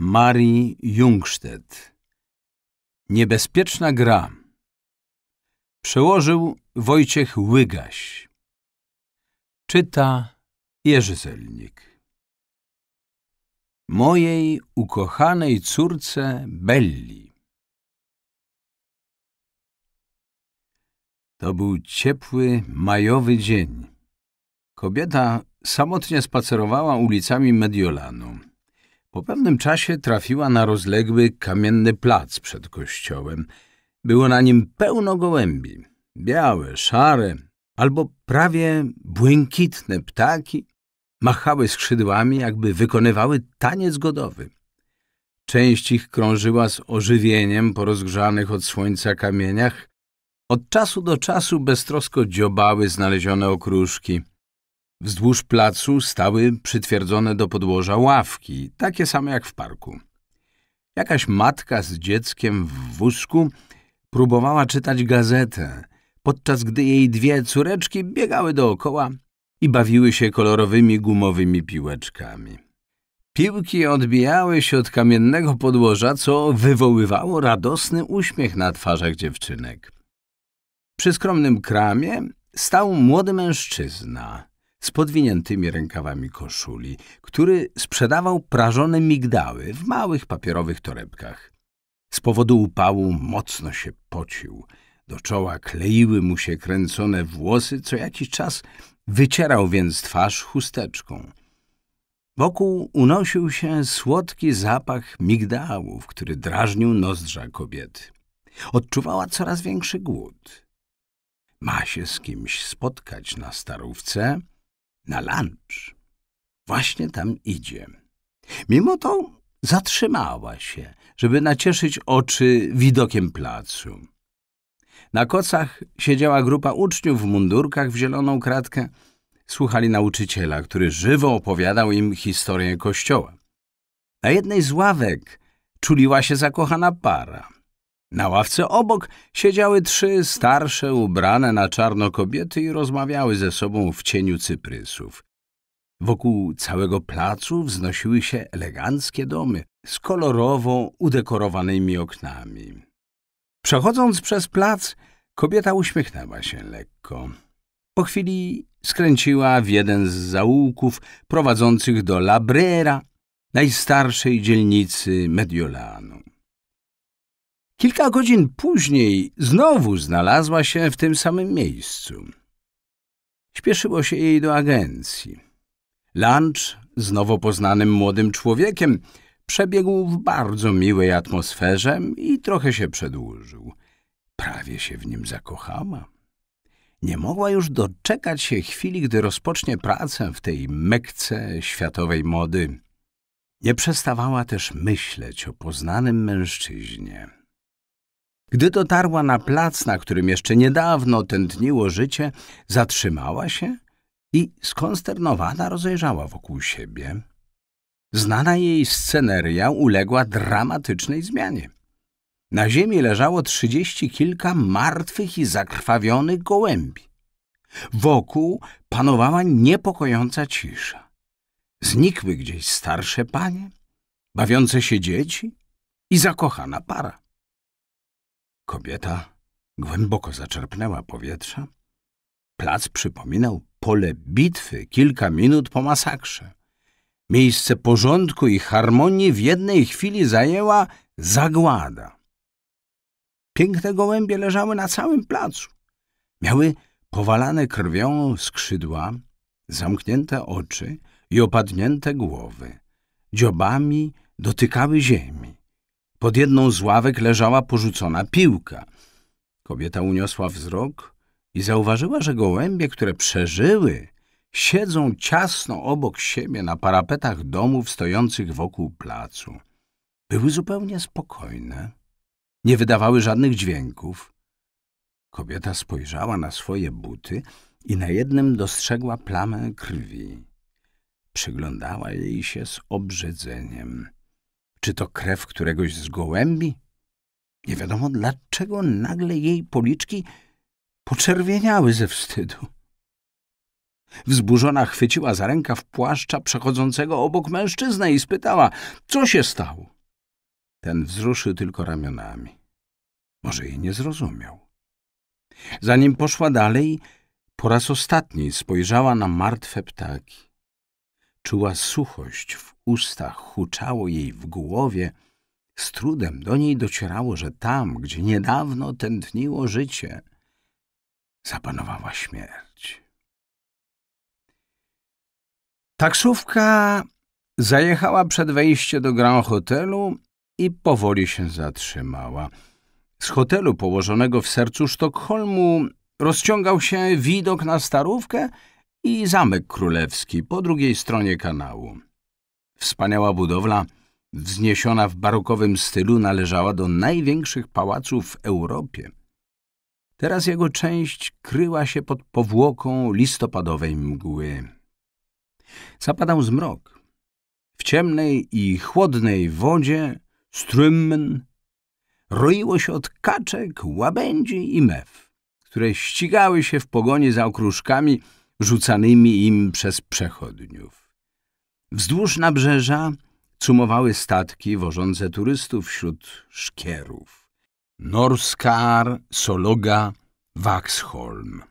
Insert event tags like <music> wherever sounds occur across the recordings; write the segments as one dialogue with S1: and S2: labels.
S1: Marii Jungstedt Niebezpieczna gra Przełożył Wojciech Łygaś Czyta Jerzy Zelnik Mojej ukochanej córce Belli To był ciepły, majowy dzień. Kobieta samotnie spacerowała ulicami Mediolanu. Po pewnym czasie trafiła na rozległy kamienny plac przed kościołem. Było na nim pełno gołębi. Białe, szare, albo prawie błękitne ptaki machały skrzydłami, jakby wykonywały taniec godowy. Część ich krążyła z ożywieniem po rozgrzanych od słońca kamieniach. Od czasu do czasu beztrosko dziobały znalezione okruszki. Wzdłuż placu stały przytwierdzone do podłoża ławki, takie same jak w parku. Jakaś matka z dzieckiem w wózku próbowała czytać gazetę, podczas gdy jej dwie córeczki biegały dookoła i bawiły się kolorowymi gumowymi piłeczkami. Piłki odbijały się od kamiennego podłoża, co wywoływało radosny uśmiech na twarzach dziewczynek. Przy skromnym kramie stał młody mężczyzna, z podwiniętymi rękawami koszuli, który sprzedawał prażone migdały w małych papierowych torebkach. Z powodu upału mocno się pocił. Do czoła kleiły mu się kręcone włosy, co jakiś czas wycierał więc twarz chusteczką. Wokół unosił się słodki zapach migdałów, który drażnił nozdrza kobiety. Odczuwała coraz większy głód. Ma się z kimś spotkać na starówce, na lunch. Właśnie tam idzie. Mimo to zatrzymała się, żeby nacieszyć oczy widokiem placu. Na kocach siedziała grupa uczniów w mundurkach w zieloną kratkę. Słuchali nauczyciela, który żywo opowiadał im historię kościoła. Na jednej z ławek czuliła się zakochana para – na ławce obok siedziały trzy starsze, ubrane na czarno kobiety i rozmawiały ze sobą w cieniu cyprysów. Wokół całego placu wznosiły się eleganckie domy z kolorowo udekorowanymi oknami. Przechodząc przez plac, kobieta uśmiechnęła się lekko. Po chwili skręciła w jeden z zaułków prowadzących do Labrera, najstarszej dzielnicy Mediolanu. Kilka godzin później znowu znalazła się w tym samym miejscu. Śpieszyło się jej do agencji. Lunch z nowo poznanym młodym człowiekiem przebiegł w bardzo miłej atmosferze i trochę się przedłużył. Prawie się w nim zakochała. Nie mogła już doczekać się chwili, gdy rozpocznie pracę w tej mekce światowej mody. Nie przestawała też myśleć o poznanym mężczyźnie. Gdy dotarła na plac, na którym jeszcze niedawno tętniło życie, zatrzymała się i skonsternowana rozejrzała wokół siebie. Znana jej sceneria uległa dramatycznej zmianie. Na ziemi leżało trzydzieści kilka martwych i zakrwawionych gołębi. Wokół panowała niepokojąca cisza. Znikły gdzieś starsze panie, bawiące się dzieci i zakochana para. Kobieta głęboko zaczerpnęła powietrza. Plac przypominał pole bitwy kilka minut po masakrze. Miejsce porządku i harmonii w jednej chwili zajęła zagłada. Piękne gołębie leżały na całym placu. Miały powalane krwią skrzydła, zamknięte oczy i opadnięte głowy. Dziobami dotykały ziemi. Pod jedną z ławek leżała porzucona piłka. Kobieta uniosła wzrok i zauważyła, że gołębie, które przeżyły, siedzą ciasno obok siebie na parapetach domów stojących wokół placu. Były zupełnie spokojne, nie wydawały żadnych dźwięków. Kobieta spojrzała na swoje buty i na jednym dostrzegła plamę krwi. Przyglądała jej się z obrzydzeniem. Czy to krew któregoś z gołębi? Nie wiadomo, dlaczego nagle jej policzki poczerwieniały ze wstydu. Wzburzona chwyciła za w płaszcza przechodzącego obok mężczyznę i spytała, co się stało. Ten wzruszył tylko ramionami. Może jej nie zrozumiał. Zanim poszła dalej, po raz ostatni spojrzała na martwe ptaki. Czuła suchość w ustach, huczało jej w głowie, z trudem do niej docierało, że tam, gdzie niedawno tętniło życie, zapanowała śmierć. Taksówka zajechała przed wejściem do Grand Hotelu i powoli się zatrzymała. Z hotelu położonego w sercu Sztokholmu rozciągał się widok na starówkę i zamek królewski po drugiej stronie kanału. Wspaniała budowla, wzniesiona w barokowym stylu, należała do największych pałaców w Europie. Teraz jego część kryła się pod powłoką listopadowej mgły. Zapadał zmrok. W ciemnej i chłodnej wodzie Strymmen roiło się od kaczek, łabędzi i mew, które ścigały się w pogoni za okruszkami rzucanymi im przez przechodniów. Wzdłuż nabrzeża cumowały statki wożące turystów wśród szkierów. Norskar, Sologa, Waxholm.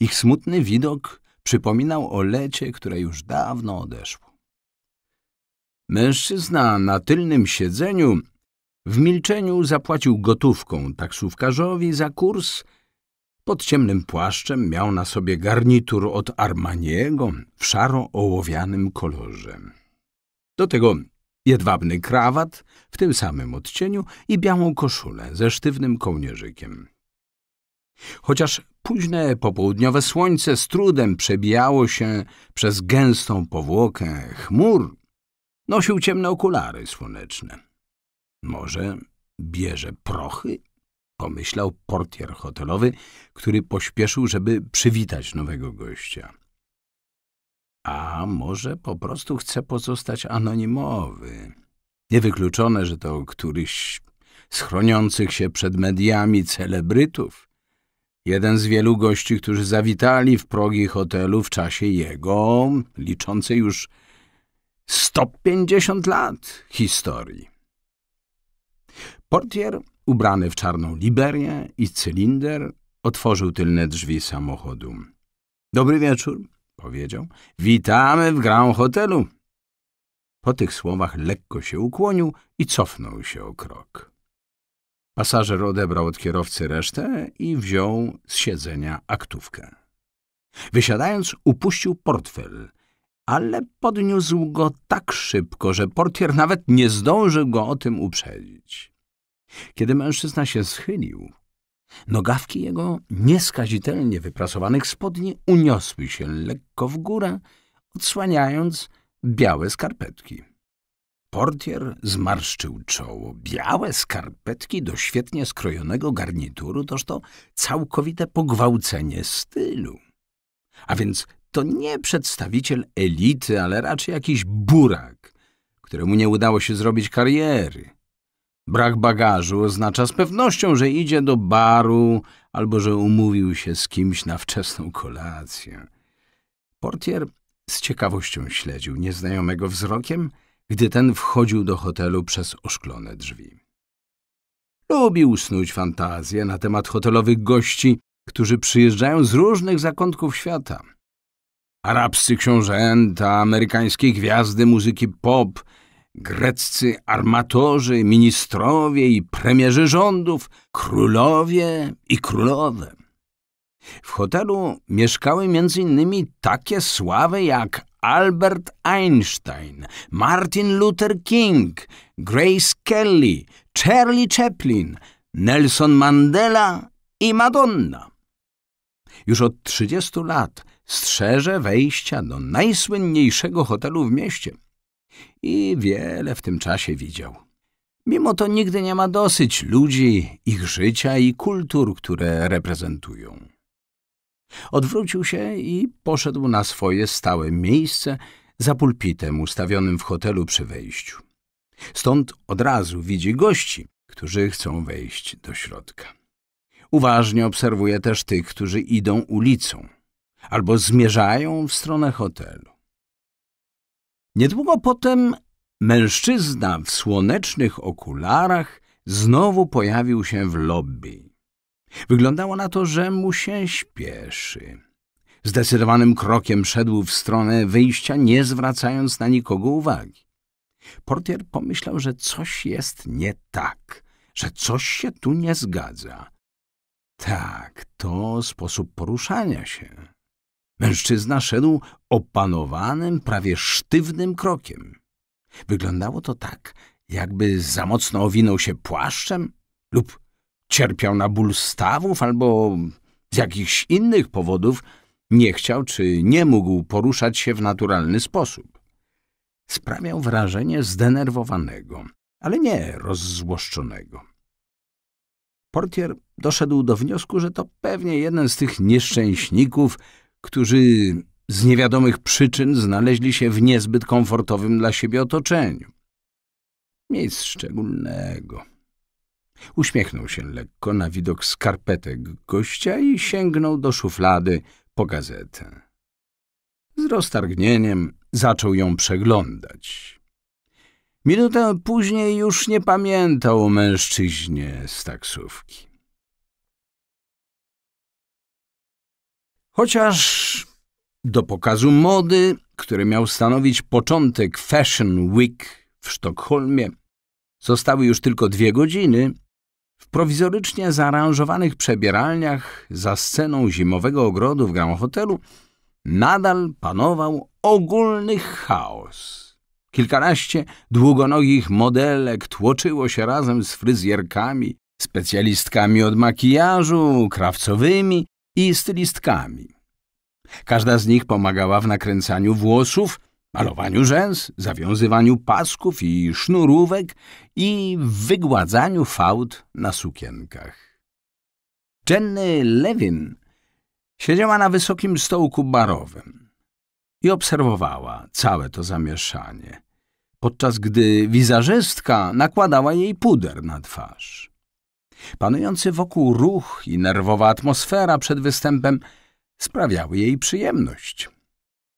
S1: Ich smutny widok przypominał o lecie, które już dawno odeszło. Mężczyzna na tylnym siedzeniu w milczeniu zapłacił gotówką taksówkarzowi za kurs pod ciemnym płaszczem miał na sobie garnitur od Armaniego w szaro-ołowianym kolorze. Do tego jedwabny krawat w tym samym odcieniu i białą koszulę ze sztywnym kołnierzykiem. Chociaż późne popołudniowe słońce z trudem przebijało się przez gęstą powłokę chmur, nosił ciemne okulary słoneczne. Może bierze prochy? pomyślał portier hotelowy, który pośpieszył, żeby przywitać nowego gościa. A może po prostu chce pozostać anonimowy. Niewykluczone, że to któryś z chroniących się przed mediami celebrytów. Jeden z wielu gości, którzy zawitali w progi hotelu w czasie jego, liczącej już 150 lat historii. Portier Ubrany w czarną liberię i cylinder, otworzył tylne drzwi samochodu. Dobry wieczór, powiedział. Witamy w Grand Hotelu. Po tych słowach lekko się ukłonił i cofnął się o krok. Pasażer odebrał od kierowcy resztę i wziął z siedzenia aktówkę. Wysiadając, upuścił portfel, ale podniósł go tak szybko, że portier nawet nie zdążył go o tym uprzedzić. Kiedy mężczyzna się schylił, nogawki jego nieskazitelnie wyprasowanych spodni uniosły się lekko w górę, odsłaniając białe skarpetki. Portier zmarszczył czoło. Białe skarpetki do świetnie skrojonego garnituru toż to całkowite pogwałcenie stylu. A więc to nie przedstawiciel elity, ale raczej jakiś burak, któremu nie udało się zrobić kariery. Brak bagażu oznacza z pewnością, że idzie do baru albo że umówił się z kimś na wczesną kolację. Portier z ciekawością śledził nieznajomego wzrokiem, gdy ten wchodził do hotelu przez oszklone drzwi. Lubił snuć fantazje na temat hotelowych gości, którzy przyjeżdżają z różnych zakątków świata. Arabscy książęta, amerykańskie gwiazdy muzyki pop – Greccy armatorzy, ministrowie i premierzy rządów, królowie i królowe. W hotelu mieszkały m.in. takie sławy jak Albert Einstein, Martin Luther King, Grace Kelly, Charlie Chaplin, Nelson Mandela i Madonna. Już od 30 lat strzeże wejścia do najsłynniejszego hotelu w mieście – i wiele w tym czasie widział. Mimo to nigdy nie ma dosyć ludzi, ich życia i kultur, które reprezentują. Odwrócił się i poszedł na swoje stałe miejsce za pulpitem ustawionym w hotelu przy wejściu. Stąd od razu widzi gości, którzy chcą wejść do środka. Uważnie obserwuje też tych, którzy idą ulicą albo zmierzają w stronę hotelu. Niedługo potem mężczyzna w słonecznych okularach znowu pojawił się w lobby. Wyglądało na to, że mu się śpieszy. Zdecydowanym krokiem szedł w stronę wyjścia, nie zwracając na nikogo uwagi. Portier pomyślał, że coś jest nie tak, że coś się tu nie zgadza. Tak, to sposób poruszania się. Mężczyzna szedł opanowanym, prawie sztywnym krokiem. Wyglądało to tak, jakby za mocno owinął się płaszczem lub cierpiał na ból stawów albo z jakichś innych powodów nie chciał czy nie mógł poruszać się w naturalny sposób. Sprawiał wrażenie zdenerwowanego, ale nie rozzłoszczonego. Portier doszedł do wniosku, że to pewnie jeden z tych nieszczęśników, którzy z niewiadomych przyczyn znaleźli się w niezbyt komfortowym dla siebie otoczeniu. Nic szczególnego. Uśmiechnął się lekko na widok skarpetek gościa i sięgnął do szuflady po gazetę. Z roztargnieniem zaczął ją przeglądać. Minutę później już nie pamiętał o mężczyźnie z taksówki. Chociaż do pokazu mody, który miał stanowić początek Fashion Week w Sztokholmie, zostały już tylko dwie godziny, w prowizorycznie zaaranżowanych przebieralniach za sceną zimowego ogrodu w Grand Hotelu nadal panował ogólny chaos. Kilkanaście długonogich modelek tłoczyło się razem z fryzjerkami, specjalistkami od makijażu, krawcowymi i stylistkami. Każda z nich pomagała w nakręcaniu włosów, malowaniu rzęs, zawiązywaniu pasków i sznurówek i wygładzaniu fałd na sukienkach. Jenny Lewin siedziała na wysokim stołku barowym i obserwowała całe to zamieszanie, podczas gdy wizerzystka nakładała jej puder na twarz. Panujący wokół ruch i nerwowa atmosfera przed występem sprawiały jej przyjemność.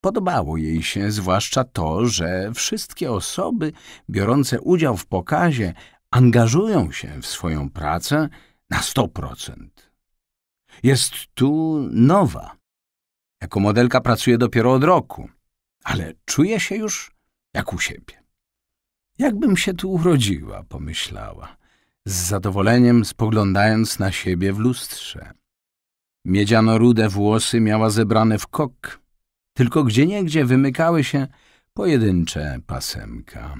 S1: Podobało jej się zwłaszcza to, że wszystkie osoby biorące udział w pokazie angażują się w swoją pracę na 100%. Jest tu nowa. Jako modelka pracuje dopiero od roku, ale czuje się już jak u siebie. Jakbym się tu urodziła, pomyślała z zadowoleniem spoglądając na siebie w lustrze. Miedziano-rude włosy miała zebrane w kok, tylko gdzieniegdzie wymykały się pojedyncze pasemka.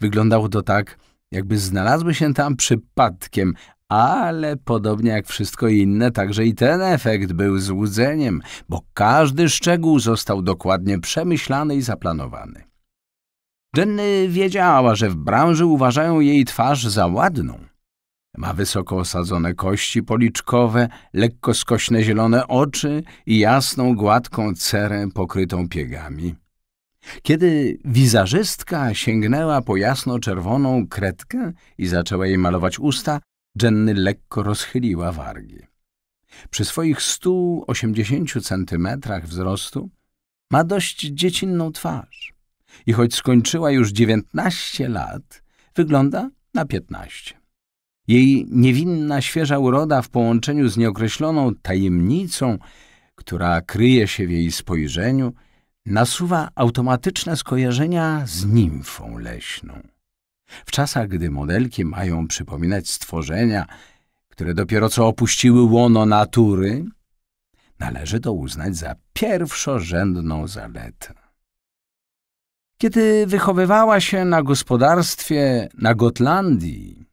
S1: Wyglądało to tak, jakby znalazły się tam przypadkiem, ale podobnie jak wszystko inne, także i ten efekt był złudzeniem, bo każdy szczegół został dokładnie przemyślany i zaplanowany. Jenny wiedziała, że w branży uważają jej twarz za ładną. Ma wysoko osadzone kości policzkowe, lekko skośne zielone oczy i jasną, gładką cerę pokrytą piegami. Kiedy wizerzystka sięgnęła po jasno-czerwoną kredkę i zaczęła jej malować usta, Jenny lekko rozchyliła wargi. Przy swoich 180 centymetrach wzrostu ma dość dziecinną twarz i choć skończyła już 19 lat, wygląda na 15. Jej niewinna, świeża uroda w połączeniu z nieokreśloną tajemnicą, która kryje się w jej spojrzeniu, nasuwa automatyczne skojarzenia z nimfą leśną. W czasach, gdy modelki mają przypominać stworzenia, które dopiero co opuściły łono natury, należy to uznać za pierwszorzędną zaletę. Kiedy wychowywała się na gospodarstwie na Gotlandii,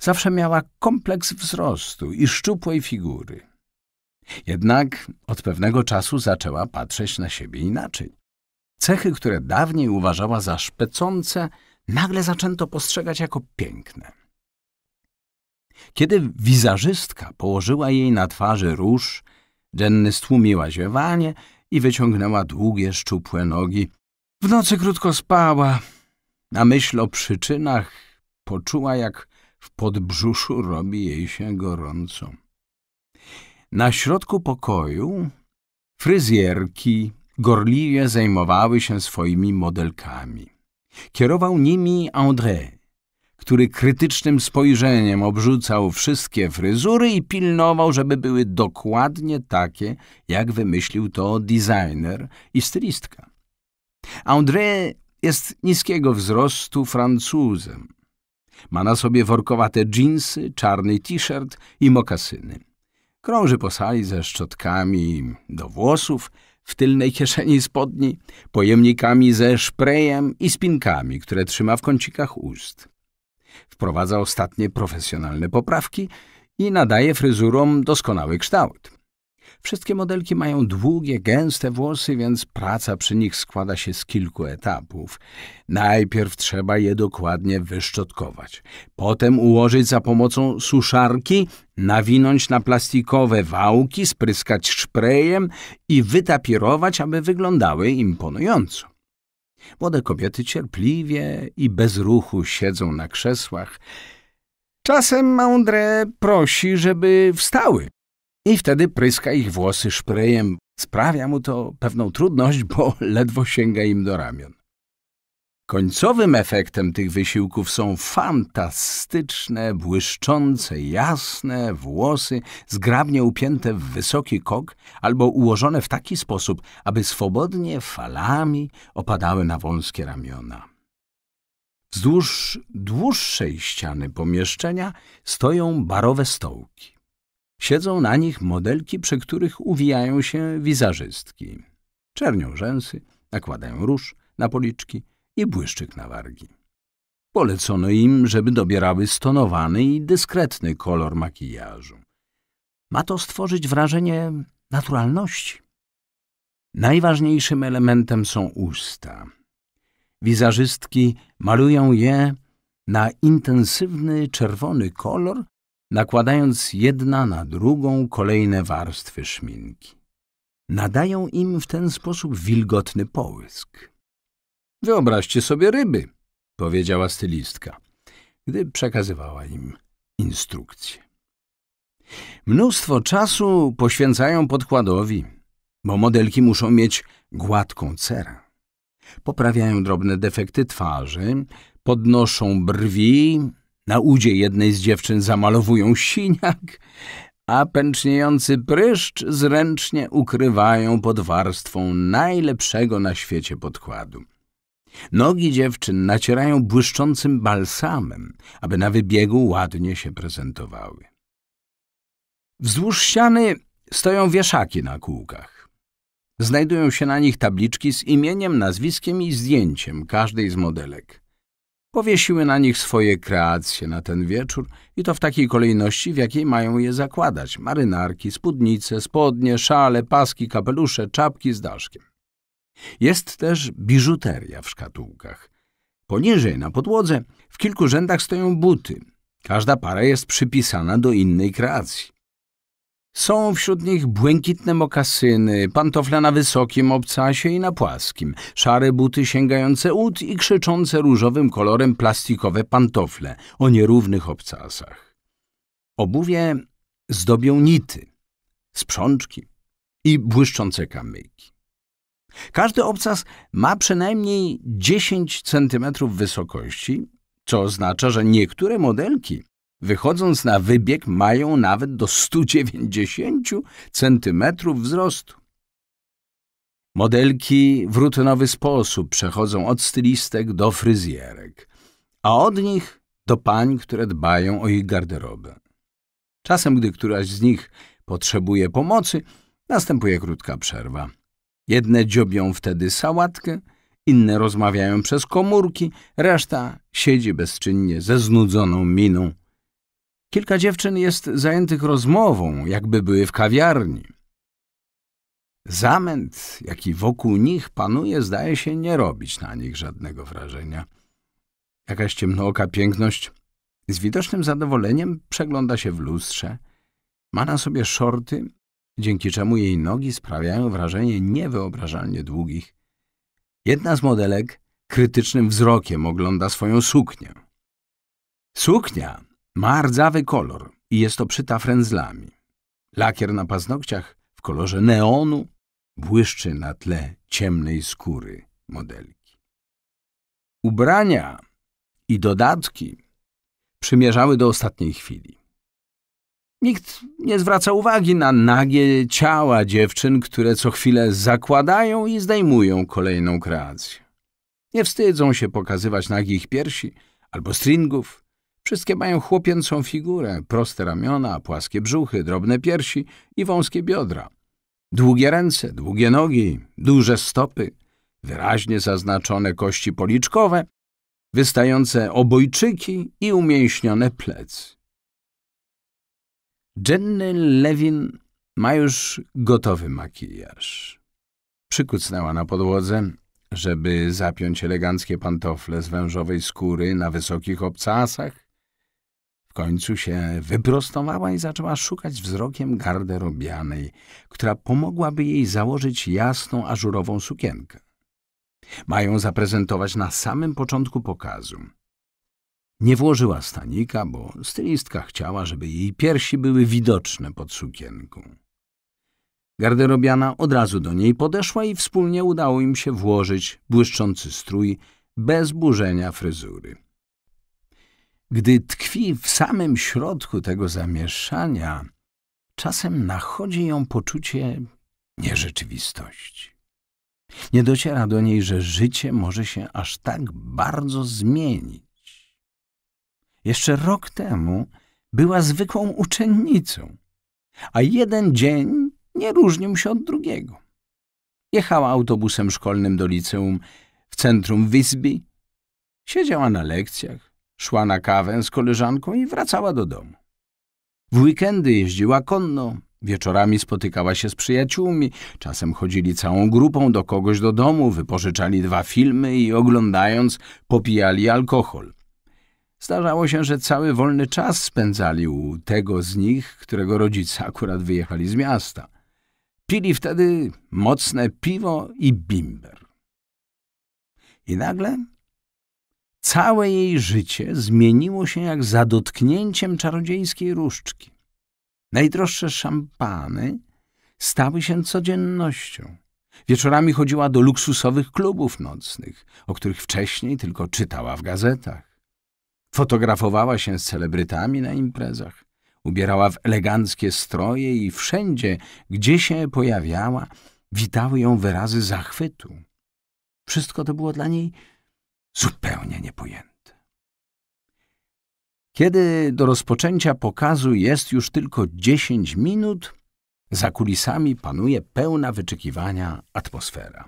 S1: zawsze miała kompleks wzrostu i szczupłej figury. Jednak od pewnego czasu zaczęła patrzeć na siebie inaczej. Cechy, które dawniej uważała za szpecące, nagle zaczęto postrzegać jako piękne. Kiedy wizerzystka położyła jej na twarzy róż, Jenny stłumiła ziewanie i wyciągnęła długie, szczupłe nogi, w nocy krótko spała, a myśl o przyczynach poczuła, jak w podbrzuszu robi jej się gorąco. Na środku pokoju fryzjerki gorliwie zajmowały się swoimi modelkami. Kierował nimi André, który krytycznym spojrzeniem obrzucał wszystkie fryzury i pilnował, żeby były dokładnie takie, jak wymyślił to designer i stylistka. André jest niskiego wzrostu Francuzem. Ma na sobie workowate dżinsy, czarny t-shirt i mokasyny. Krąży po sali ze szczotkami do włosów, w tylnej kieszeni spodni, pojemnikami ze szprejem i spinkami, które trzyma w kącikach ust. Wprowadza ostatnie profesjonalne poprawki i nadaje fryzurom doskonały kształt. Wszystkie modelki mają długie, gęste włosy, więc praca przy nich składa się z kilku etapów. Najpierw trzeba je dokładnie wyszczotkować. Potem ułożyć za pomocą suszarki, nawinąć na plastikowe wałki, spryskać szprejem i wytapirować, aby wyglądały imponująco. Młode kobiety cierpliwie i bez ruchu siedzą na krzesłach. Czasem André prosi, żeby wstały i wtedy pryska ich włosy szprejem. Sprawia mu to pewną trudność, bo <laughs> ledwo sięga im do ramion. Końcowym efektem tych wysiłków są fantastyczne, błyszczące, jasne włosy, zgrabnie upięte w wysoki kok albo ułożone w taki sposób, aby swobodnie falami opadały na wąskie ramiona. Wzdłuż dłuższej ściany pomieszczenia stoją barowe stołki. Siedzą na nich modelki, przy których uwijają się wizażystki. Czernią rzęsy, nakładają róż na policzki i błyszczyk na wargi. Polecono im, żeby dobierały stonowany i dyskretny kolor makijażu. Ma to stworzyć wrażenie naturalności. Najważniejszym elementem są usta. Wizażystki malują je na intensywny czerwony kolor nakładając jedna na drugą kolejne warstwy szminki. Nadają im w ten sposób wilgotny połysk. Wyobraźcie sobie ryby, powiedziała stylistka, gdy przekazywała im instrukcje. Mnóstwo czasu poświęcają podkładowi, bo modelki muszą mieć gładką cerę. Poprawiają drobne defekty twarzy, podnoszą brwi, na udzie jednej z dziewczyn zamalowują siniak, a pęczniejący pryszcz zręcznie ukrywają pod warstwą najlepszego na świecie podkładu. Nogi dziewczyn nacierają błyszczącym balsamem, aby na wybiegu ładnie się prezentowały. Wzdłuż ściany stoją wieszaki na kółkach. Znajdują się na nich tabliczki z imieniem, nazwiskiem i zdjęciem każdej z modelek. Powiesiły na nich swoje kreacje na ten wieczór i to w takiej kolejności, w jakiej mają je zakładać. Marynarki, spódnice, spodnie, szale, paski, kapelusze, czapki z daszkiem. Jest też biżuteria w szkatułkach. Poniżej, na podłodze, w kilku rzędach stoją buty. Każda para jest przypisana do innej kreacji. Są wśród nich błękitne mokasyny, pantofle na wysokim obcasie i na płaskim, szare buty sięgające ud i krzyczące różowym kolorem plastikowe pantofle o nierównych obcasach. Obuwie zdobią nity, sprzączki i błyszczące kamyki. Każdy obcas ma przynajmniej 10 cm wysokości, co oznacza, że niektóre modelki wychodząc na wybieg mają nawet do 190 cm wzrostu. Modelki w rutynowy sposób przechodzą od stylistek do fryzjerek, a od nich do pań, które dbają o ich garderobę. Czasem, gdy któraś z nich potrzebuje pomocy, następuje krótka przerwa. Jedne dziobią wtedy sałatkę, inne rozmawiają przez komórki, reszta siedzi bezczynnie ze znudzoną miną Kilka dziewczyn jest zajętych rozmową, jakby były w kawiarni. Zamęt, jaki wokół nich panuje, zdaje się nie robić na nich żadnego wrażenia. Jakaś ciemnooka piękność z widocznym zadowoleniem przegląda się w lustrze, ma na sobie szorty, dzięki czemu jej nogi sprawiają wrażenie niewyobrażalnie długich. Jedna z modelek krytycznym wzrokiem ogląda swoją suknię. Suknia ma rdzawy kolor i jest obszyta frędzlami. Lakier na paznokciach w kolorze neonu błyszczy na tle ciemnej skóry modelki. Ubrania i dodatki przymierzały do ostatniej chwili. Nikt nie zwraca uwagi na nagie ciała dziewczyn, które co chwilę zakładają i zdejmują kolejną kreację. Nie wstydzą się pokazywać nagich piersi albo stringów, Wszystkie mają chłopięcą figurę, proste ramiona, płaskie brzuchy, drobne piersi i wąskie biodra. Długie ręce, długie nogi, duże stopy, wyraźnie zaznaczone kości policzkowe, wystające obojczyki i umięśnione plecy. Jenny Lewin ma już gotowy makijaż. Przykucnęła na podłodze, żeby zapiąć eleganckie pantofle z wężowej skóry na wysokich obcasach w końcu się wyprostowała i zaczęła szukać wzrokiem garderobianej, która pomogłaby jej założyć jasną, ażurową sukienkę. Mają zaprezentować na samym początku pokazu. Nie włożyła stanika, bo stylistka chciała, żeby jej piersi były widoczne pod sukienką. Garderobiana od razu do niej podeszła i wspólnie udało im się włożyć błyszczący strój bez burzenia fryzury. Gdy tkwi w samym środku tego zamieszania, czasem nachodzi ją poczucie nierzeczywistości. Nie dociera do niej, że życie może się aż tak bardzo zmienić. Jeszcze rok temu była zwykłą uczennicą, a jeden dzień nie różnił się od drugiego. Jechała autobusem szkolnym do liceum w centrum Wisby, siedziała na lekcjach, Szła na kawę z koleżanką i wracała do domu. W weekendy jeździła konno, wieczorami spotykała się z przyjaciółmi, czasem chodzili całą grupą do kogoś do domu, wypożyczali dwa filmy i oglądając popijali alkohol. Zdarzało się, że cały wolny czas spędzali u tego z nich, którego rodzice akurat wyjechali z miasta. Pili wtedy mocne piwo i bimber. I nagle Całe jej życie zmieniło się jak za dotknięciem czarodziejskiej różdżki. Najdroższe szampany stały się codziennością. Wieczorami chodziła do luksusowych klubów nocnych, o których wcześniej tylko czytała w gazetach. Fotografowała się z celebrytami na imprezach. Ubierała w eleganckie stroje i wszędzie, gdzie się pojawiała, witały ją wyrazy zachwytu. Wszystko to było dla niej zupełnie niepojęty. Kiedy do rozpoczęcia pokazu jest już tylko 10 minut, za kulisami panuje pełna wyczekiwania atmosfera.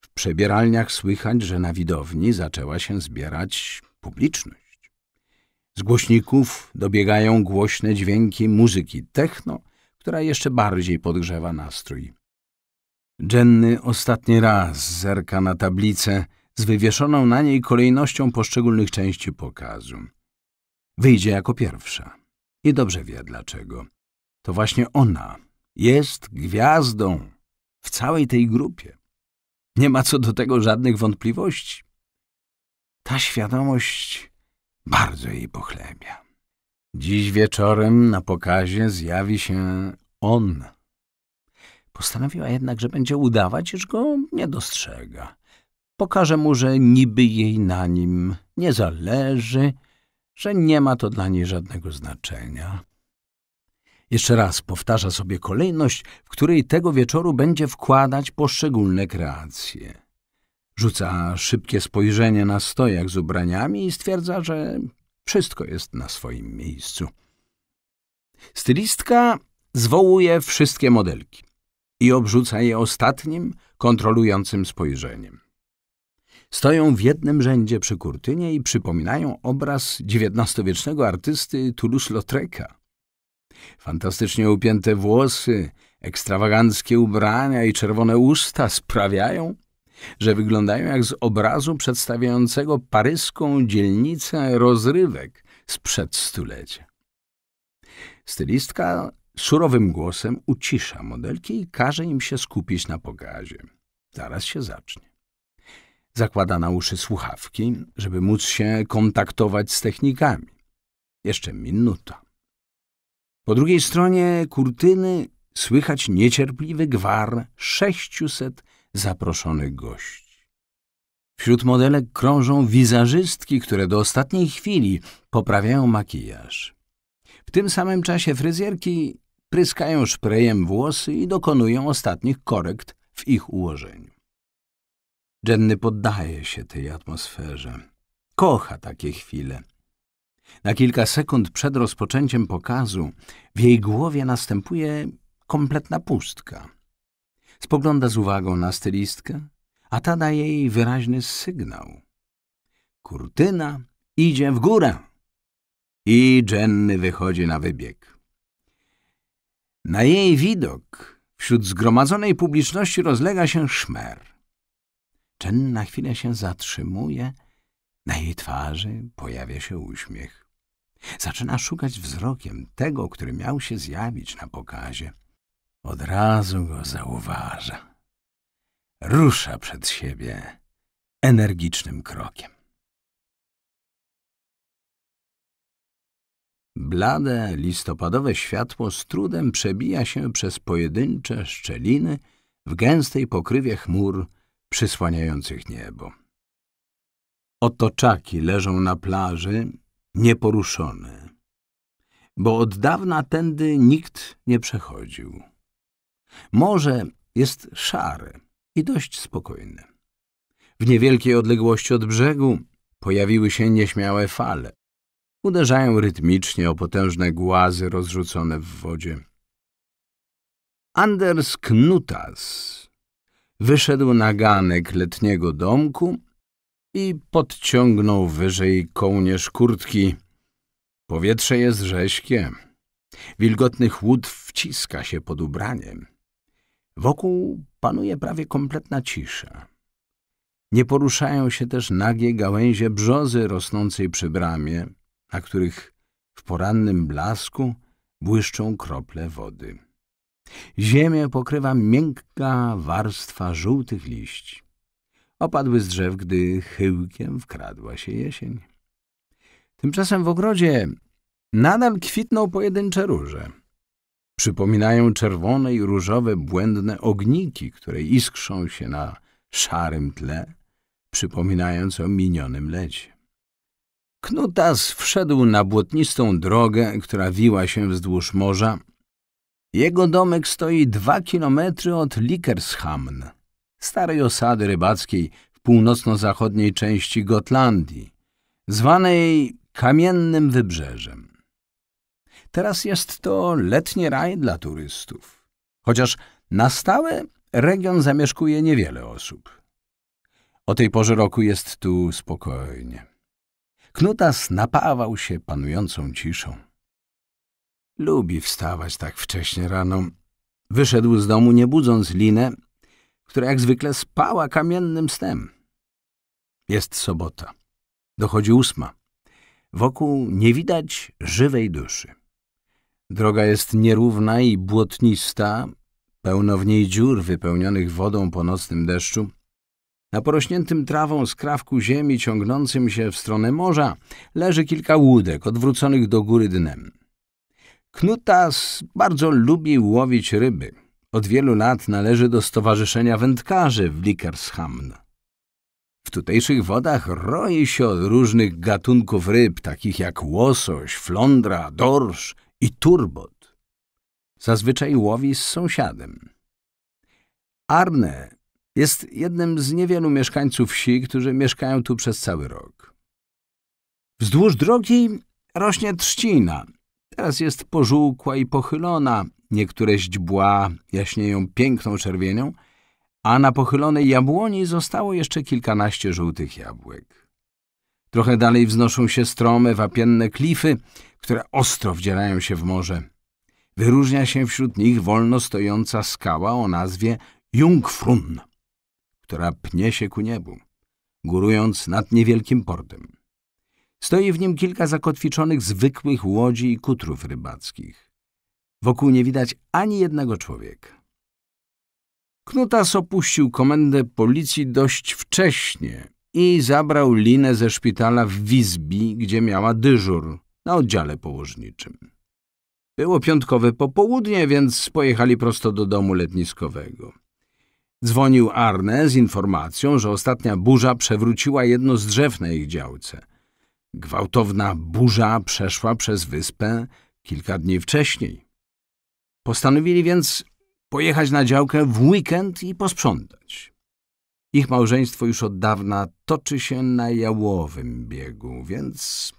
S1: W przebieralniach słychać, że na widowni zaczęła się zbierać publiczność. Z głośników dobiegają głośne dźwięki muzyki techno, która jeszcze bardziej podgrzewa nastrój. Jenny ostatni raz zerka na tablicę, z wywieszoną na niej kolejnością poszczególnych części pokazu. Wyjdzie jako pierwsza. I dobrze wie dlaczego. To właśnie ona jest gwiazdą w całej tej grupie. Nie ma co do tego żadnych wątpliwości. Ta świadomość bardzo jej pochlebia. Dziś wieczorem na pokazie zjawi się on. Postanowiła jednak, że będzie udawać, iż go nie dostrzega. Pokaże mu, że niby jej na nim nie zależy, że nie ma to dla niej żadnego znaczenia. Jeszcze raz powtarza sobie kolejność, w której tego wieczoru będzie wkładać poszczególne kreacje. Rzuca szybkie spojrzenie na stojak z ubraniami i stwierdza, że wszystko jest na swoim miejscu. Stylistka zwołuje wszystkie modelki i obrzuca je ostatnim, kontrolującym spojrzeniem. Stoją w jednym rzędzie przy kurtynie i przypominają obraz XIX-wiecznego artysty Toulouse-Lautreca. Fantastycznie upięte włosy, ekstrawaganckie ubrania i czerwone usta sprawiają, że wyglądają jak z obrazu przedstawiającego paryską dzielnicę rozrywek sprzed stulecia. Stylistka surowym głosem ucisza modelki i każe im się skupić na pokazie. Zaraz się zacznie. Zakłada na uszy słuchawki, żeby móc się kontaktować z technikami. Jeszcze minuta. Po drugiej stronie kurtyny słychać niecierpliwy gwar 600 zaproszonych gości. Wśród modelek krążą wizerzystki, które do ostatniej chwili poprawiają makijaż. W tym samym czasie fryzjerki pryskają szprejem włosy i dokonują ostatnich korekt w ich ułożeniu. Jenny poddaje się tej atmosferze. Kocha takie chwile. Na kilka sekund przed rozpoczęciem pokazu w jej głowie następuje kompletna pustka. Spogląda z uwagą na stylistkę, a ta daje jej wyraźny sygnał. Kurtyna idzie w górę i Jenny wychodzi na wybieg. Na jej widok wśród zgromadzonej publiczności rozlega się szmer. Chen na chwilę się zatrzymuje. Na jej twarzy pojawia się uśmiech. Zaczyna szukać wzrokiem tego, który miał się zjawić na pokazie. Od razu go zauważa. Rusza przed siebie energicznym krokiem. Blade, listopadowe światło z trudem przebija się przez pojedyncze szczeliny w gęstej pokrywie chmur przysłaniających niebo. Oto czaki leżą na plaży, nieporuszone, bo od dawna tędy nikt nie przechodził. Morze jest szare i dość spokojne. W niewielkiej odległości od brzegu pojawiły się nieśmiałe fale. Uderzają rytmicznie o potężne głazy rozrzucone w wodzie. Anders Knutas Wyszedł na ganek letniego domku i podciągnął wyżej kołnierz kurtki. Powietrze jest rześkie. Wilgotny chłód wciska się pod ubraniem. Wokół panuje prawie kompletna cisza. Nie poruszają się też nagie gałęzie brzozy rosnącej przy bramie, na których w porannym blasku błyszczą krople wody. Ziemię pokrywa miękka warstwa żółtych liści. Opadły z drzew, gdy chyłkiem wkradła się jesień. Tymczasem w ogrodzie nadal kwitną pojedyncze róże. Przypominają czerwone i różowe błędne ogniki, które iskrzą się na szarym tle, przypominając o minionym lecie. Knutas wszedł na błotnistą drogę, która wiła się wzdłuż morza, jego domek stoi dwa kilometry od Likershamn, starej osady rybackiej w północno-zachodniej części Gotlandii, zwanej Kamiennym Wybrzeżem. Teraz jest to letni raj dla turystów, chociaż na stałe region zamieszkuje niewiele osób. O tej porze roku jest tu spokojnie. Knutas napawał się panującą ciszą. Lubi wstawać tak wcześnie rano. Wyszedł z domu, nie budząc Linę, która jak zwykle spała kamiennym snem. Jest sobota. Dochodzi ósma. Wokół nie widać żywej duszy. Droga jest nierówna i błotnista, pełno w niej dziur wypełnionych wodą po nocnym deszczu. Na porośniętym trawą skrawku ziemi ciągnącym się w stronę morza leży kilka łódek odwróconych do góry dnem. Knutas bardzo lubi łowić ryby. Od wielu lat należy do Stowarzyszenia Wędkarzy w Likershamn. W tutejszych wodach roi się od różnych gatunków ryb, takich jak łosoś, flądra, dorsz i turbot. Zazwyczaj łowi z sąsiadem. Arne jest jednym z niewielu mieszkańców wsi, którzy mieszkają tu przez cały rok. Wzdłuż drogi rośnie trzcina – Teraz jest pożółkła i pochylona, niektóre źdźbła jaśnieją piękną czerwienią, a na pochylonej jabłoni zostało jeszcze kilkanaście żółtych jabłek. Trochę dalej wznoszą się strome, wapienne klify, które ostro wdzierają się w morze. Wyróżnia się wśród nich wolno stojąca skała o nazwie Jungfrun, która pnie się ku niebu, górując nad niewielkim portem. Stoi w nim kilka zakotwiczonych zwykłych łodzi i kutrów rybackich. Wokół nie widać ani jednego człowieka. Knutas opuścił komendę policji dość wcześnie i zabrał Linę ze szpitala w Wizbi, gdzie miała dyżur na oddziale położniczym. Było piątkowe popołudnie, więc pojechali prosto do domu letniskowego. Dzwonił Arne z informacją, że ostatnia burza przewróciła jedno z drzew na ich działce – Gwałtowna burza przeszła przez wyspę kilka dni wcześniej. Postanowili więc pojechać na działkę w weekend i posprzątać. Ich małżeństwo już od dawna toczy się na jałowym biegu, więc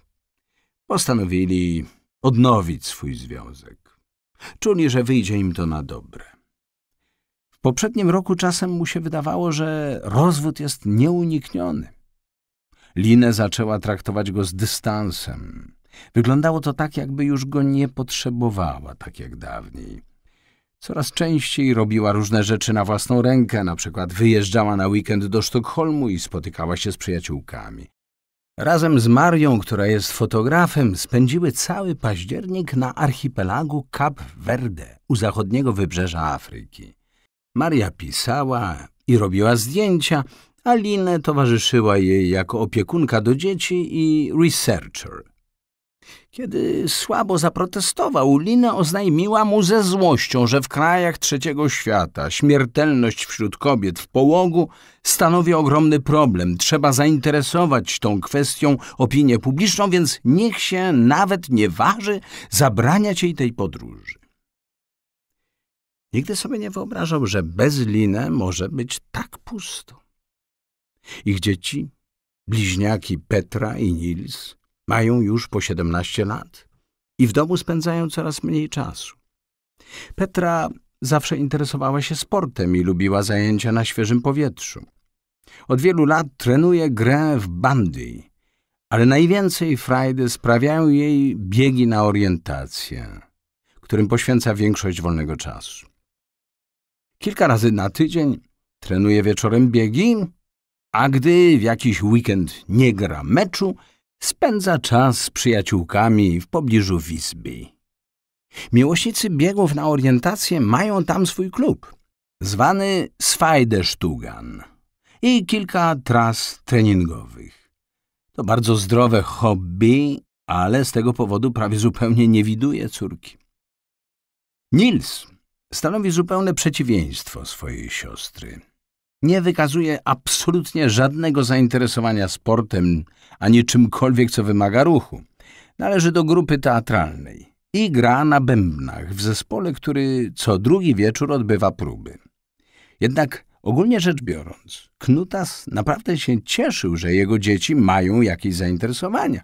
S1: postanowili odnowić swój związek. Czuli, że wyjdzie im to na dobre. W poprzednim roku czasem mu się wydawało, że rozwód jest nieunikniony. Linę zaczęła traktować go z dystansem. Wyglądało to tak, jakby już go nie potrzebowała, tak jak dawniej. Coraz częściej robiła różne rzeczy na własną rękę, na przykład wyjeżdżała na weekend do Sztokholmu i spotykała się z przyjaciółkami. Razem z Marią, która jest fotografem, spędziły cały październik na archipelagu Kap Verde u zachodniego wybrzeża Afryki. Maria pisała i robiła zdjęcia, Aline towarzyszyła jej jako opiekunka do dzieci i researcher. Kiedy słabo zaprotestował, Lina oznajmiła mu ze złością, że w krajach trzeciego świata śmiertelność wśród kobiet w połogu stanowi ogromny problem. Trzeba zainteresować tą kwestią opinię publiczną, więc niech się nawet nie waży zabraniać jej tej podróży. Nigdy sobie nie wyobrażał, że bez Linę może być tak pusto. Ich dzieci, bliźniaki Petra i Nils, mają już po 17 lat i w domu spędzają coraz mniej czasu. Petra zawsze interesowała się sportem i lubiła zajęcia na świeżym powietrzu. Od wielu lat trenuje grę w bandy, ale najwięcej frajdy sprawiają jej biegi na orientację, którym poświęca większość wolnego czasu. Kilka razy na tydzień trenuje wieczorem biegi a gdy w jakiś weekend nie gra meczu, spędza czas z przyjaciółkami w pobliżu Wisby. Miłośnicy biegów na orientację mają tam swój klub, zwany Schweiderstugan i kilka tras treningowych. To bardzo zdrowe hobby, ale z tego powodu prawie zupełnie nie widuje córki. Nils stanowi zupełne przeciwieństwo swojej siostry nie wykazuje absolutnie żadnego zainteresowania sportem ani czymkolwiek, co wymaga ruchu. Należy do grupy teatralnej i gra na bębnach w zespole, który co drugi wieczór odbywa próby. Jednak ogólnie rzecz biorąc, Knutas naprawdę się cieszył, że jego dzieci mają jakieś zainteresowania.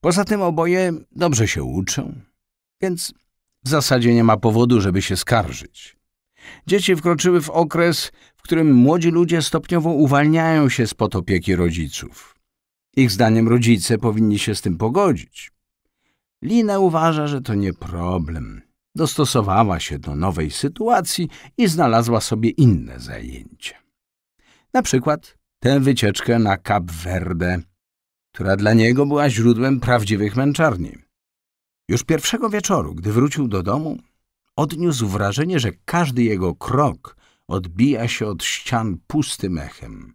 S1: Poza tym oboje dobrze się uczą, więc w zasadzie nie ma powodu, żeby się skarżyć. Dzieci wkroczyły w okres, którym młodzi ludzie stopniowo uwalniają się spod opieki rodziców. Ich zdaniem rodzice powinni się z tym pogodzić. Lina uważa, że to nie problem. Dostosowała się do nowej sytuacji i znalazła sobie inne zajęcie. Na przykład tę wycieczkę na Kap Verde, która dla niego była źródłem prawdziwych męczarni. Już pierwszego wieczoru, gdy wrócił do domu, odniósł wrażenie, że każdy jego krok odbija się od ścian pustym echem.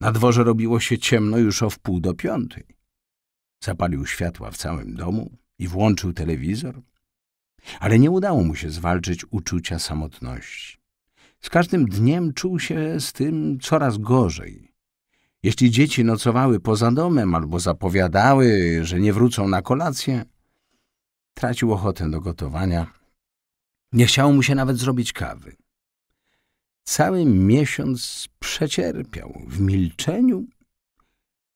S1: Na dworze robiło się ciemno już o wpół do piątej. Zapalił światła w całym domu i włączył telewizor, ale nie udało mu się zwalczyć uczucia samotności. Z każdym dniem czuł się z tym coraz gorzej. Jeśli dzieci nocowały poza domem albo zapowiadały, że nie wrócą na kolację, tracił ochotę do gotowania. Nie chciało mu się nawet zrobić kawy. Cały miesiąc przecierpiał w milczeniu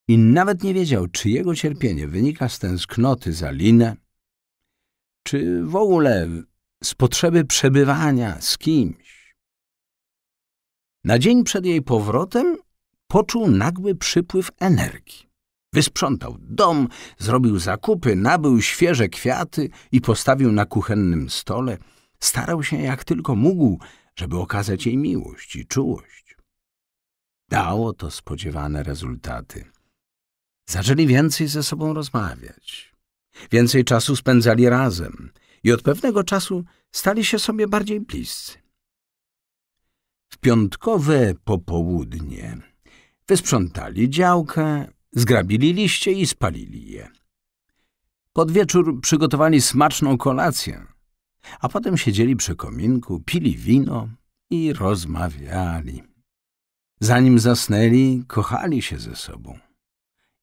S1: i nawet nie wiedział, czy jego cierpienie wynika z tęsknoty za Linę, czy w ogóle z potrzeby przebywania z kimś. Na dzień przed jej powrotem poczuł nagły przypływ energii. Wysprzątał dom, zrobił zakupy, nabył świeże kwiaty i postawił na kuchennym stole. Starał się jak tylko mógł żeby okazać jej miłość i czułość. Dało to spodziewane rezultaty. Zaczęli więcej ze sobą rozmawiać. Więcej czasu spędzali razem i od pewnego czasu stali się sobie bardziej bliscy. W piątkowe popołudnie wysprzątali działkę, zgrabili liście i spalili je. Pod wieczór przygotowali smaczną kolację – a potem siedzieli przy kominku, pili wino i rozmawiali. Zanim zasnęli, kochali się ze sobą.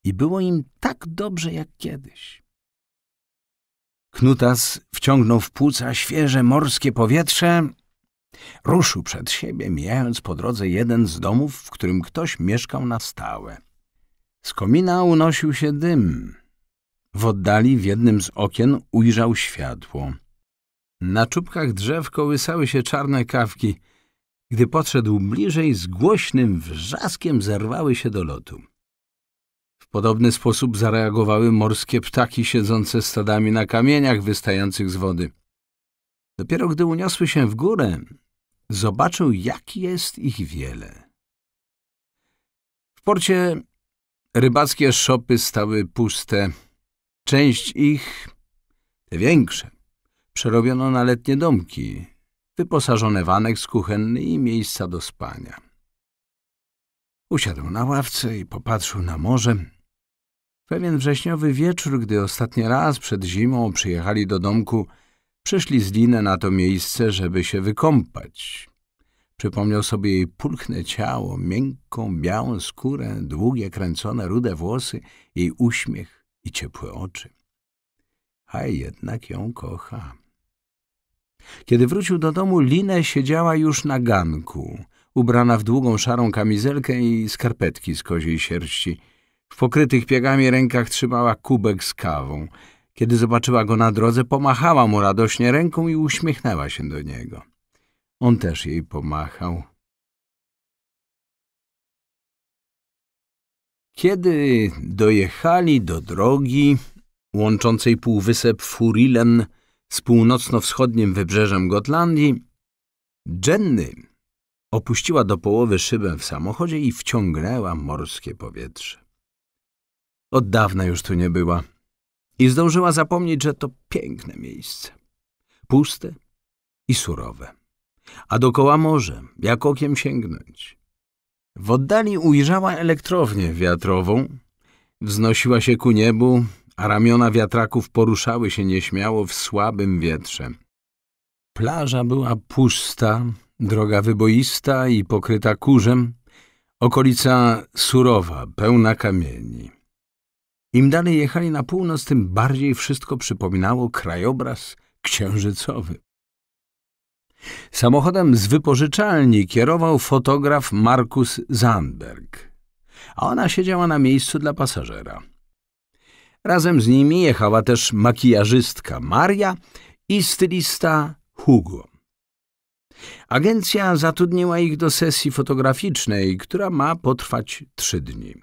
S1: I było im tak dobrze jak kiedyś. Knutas wciągnął w płuca świeże morskie powietrze, ruszył przed siebie, mijając po drodze jeden z domów, w którym ktoś mieszkał na stałe. Z komina unosił się dym. W oddali w jednym z okien ujrzał światło. Na czubkach drzew kołysały się czarne kawki. Gdy podszedł bliżej, z głośnym wrzaskiem zerwały się do lotu. W podobny sposób zareagowały morskie ptaki siedzące stadami na kamieniach wystających z wody. Dopiero gdy uniosły się w górę, zobaczył, jak jest ich wiele. W porcie rybackie szopy stały puste. Część ich, te większe, przerobiono na letnie domki, wyposażone wanek z kuchenny i miejsca do spania. Usiadł na ławce i popatrzył na morze. Pewien wrześniowy wieczór, gdy ostatni raz przed zimą przyjechali do domku, przyszli z linę na to miejsce, żeby się wykąpać. Przypomniał sobie jej pulchne ciało, miękką, białą skórę, długie, kręcone, rude włosy, jej uśmiech i ciepłe oczy. A jednak ją kocha. Kiedy wrócił do domu, Linę siedziała już na ganku, ubrana w długą szarą kamizelkę i skarpetki z koziej sierści. W pokrytych piegami rękach trzymała kubek z kawą. Kiedy zobaczyła go na drodze, pomachała mu radośnie ręką i uśmiechnęła się do niego. On też jej pomachał. Kiedy dojechali do drogi łączącej półwysep Furilen z północno-wschodnim wybrzeżem Gotlandii, Jenny opuściła do połowy szybę w samochodzie i wciągnęła morskie powietrze. Od dawna już tu nie była i zdążyła zapomnieć, że to piękne miejsce. Puste i surowe, a dokoła morze, jak okiem sięgnąć. W oddali ujrzała elektrownię wiatrową, wznosiła się ku niebu a ramiona wiatraków poruszały się nieśmiało w słabym wietrze. Plaża była pusta, droga wyboista i pokryta kurzem, okolica surowa, pełna kamieni. Im dalej jechali na północ, tym bardziej wszystko przypominało krajobraz księżycowy. Samochodem z wypożyczalni kierował fotograf Markus Zandberg, a ona siedziała na miejscu dla pasażera. Razem z nimi jechała też makijażystka Maria i stylista Hugo. Agencja zatrudniła ich do sesji fotograficznej, która ma potrwać trzy dni.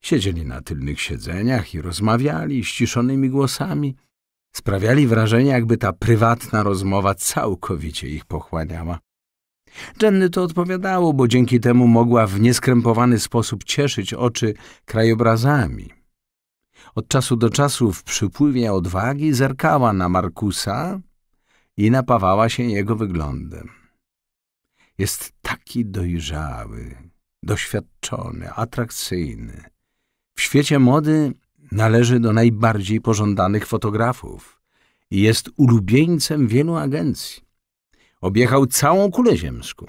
S1: Siedzieli na tylnych siedzeniach i rozmawiali ściszonymi głosami. Sprawiali wrażenie, jakby ta prywatna rozmowa całkowicie ich pochłaniała. Jenny to odpowiadało, bo dzięki temu mogła w nieskrępowany sposób cieszyć oczy krajobrazami. Od czasu do czasu w przypływie odwagi zerkała na Markusa i napawała się jego wyglądem. Jest taki dojrzały, doświadczony, atrakcyjny. W świecie mody należy do najbardziej pożądanych fotografów i jest ulubieńcem wielu agencji. Objechał całą kulę ziemską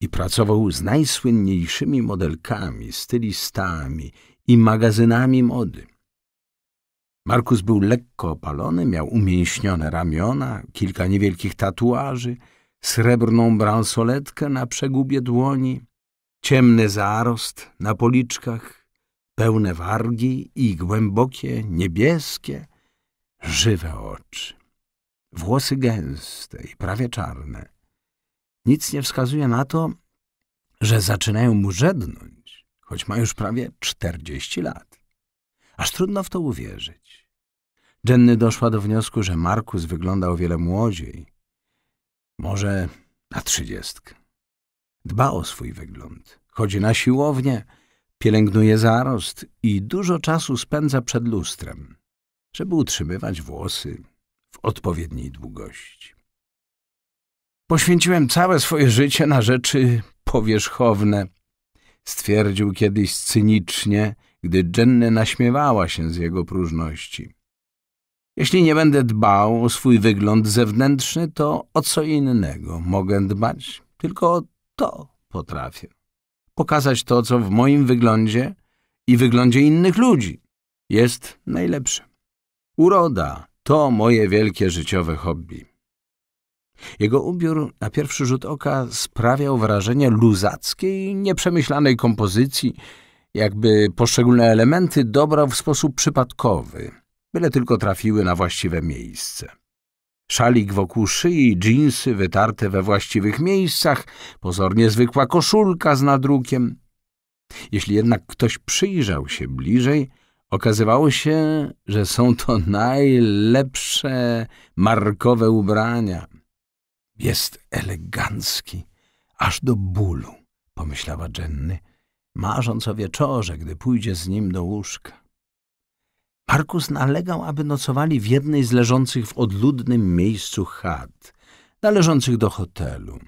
S1: i pracował z najsłynniejszymi modelkami, stylistami i magazynami mody. Markus był lekko opalony, miał umięśnione ramiona, kilka niewielkich tatuaży, srebrną bransoletkę na przegubie dłoni, ciemny zarost na policzkach, pełne wargi i głębokie, niebieskie, żywe oczy. Włosy gęste i prawie czarne. Nic nie wskazuje na to, że zaczynają mu żednąć, choć ma już prawie czterdzieści lat. Aż trudno w to uwierzyć. Jenny doszła do wniosku, że Markus wygląda o wiele młodziej. Może na trzydziestkę. Dba o swój wygląd. Chodzi na siłownię, pielęgnuje zarost i dużo czasu spędza przed lustrem, żeby utrzymywać włosy w odpowiedniej długości. Poświęciłem całe swoje życie na rzeczy powierzchowne, stwierdził kiedyś cynicznie, gdy Jenny naśmiewała się z jego próżności. Jeśli nie będę dbał o swój wygląd zewnętrzny, to o co innego mogę dbać? Tylko o to potrafię. Pokazać to, co w moim wyglądzie i wyglądzie innych ludzi jest najlepsze. Uroda to moje wielkie życiowe hobby. Jego ubiór na pierwszy rzut oka sprawiał wrażenie luzackiej, nieprzemyślanej kompozycji, jakby poszczególne elementy dobrał w sposób przypadkowy – byle tylko trafiły na właściwe miejsce. Szalik wokół szyi, dżinsy wytarte we właściwych miejscach, pozornie zwykła koszulka z nadrukiem. Jeśli jednak ktoś przyjrzał się bliżej, okazywało się, że są to najlepsze markowe ubrania. Jest elegancki, aż do bólu, pomyślała Jenny, marząc o wieczorze, gdy pójdzie z nim do łóżka. Arkus nalegał, aby nocowali w jednej z leżących w odludnym miejscu chat, należących do hotelu.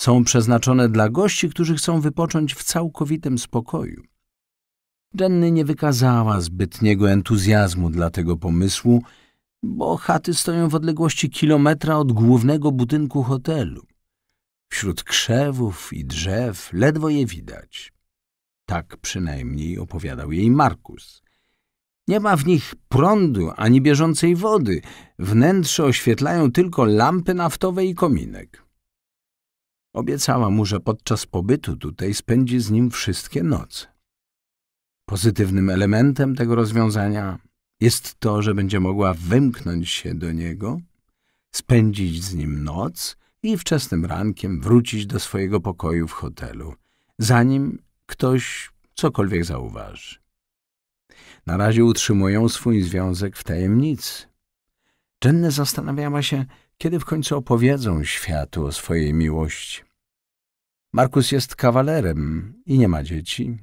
S1: Są przeznaczone dla gości, którzy chcą wypocząć w całkowitym spokoju. Jenny nie wykazała zbytniego entuzjazmu dla tego pomysłu, bo chaty stoją w odległości kilometra od głównego budynku hotelu. Wśród krzewów i drzew ledwo je widać. Tak przynajmniej opowiadał jej Markus. Nie ma w nich prądu ani bieżącej wody. Wnętrze oświetlają tylko lampy naftowe i kominek. Obiecała mu, że podczas pobytu tutaj spędzi z nim wszystkie noce. Pozytywnym elementem tego rozwiązania jest to, że będzie mogła wymknąć się do niego, spędzić z nim noc i wczesnym rankiem wrócić do swojego pokoju w hotelu, zanim ktoś cokolwiek zauważy. Na razie utrzymują swój związek w tajemnicy. Jenny zastanawiała się, kiedy w końcu opowiedzą światu o swojej miłości. Markus jest kawalerem i nie ma dzieci.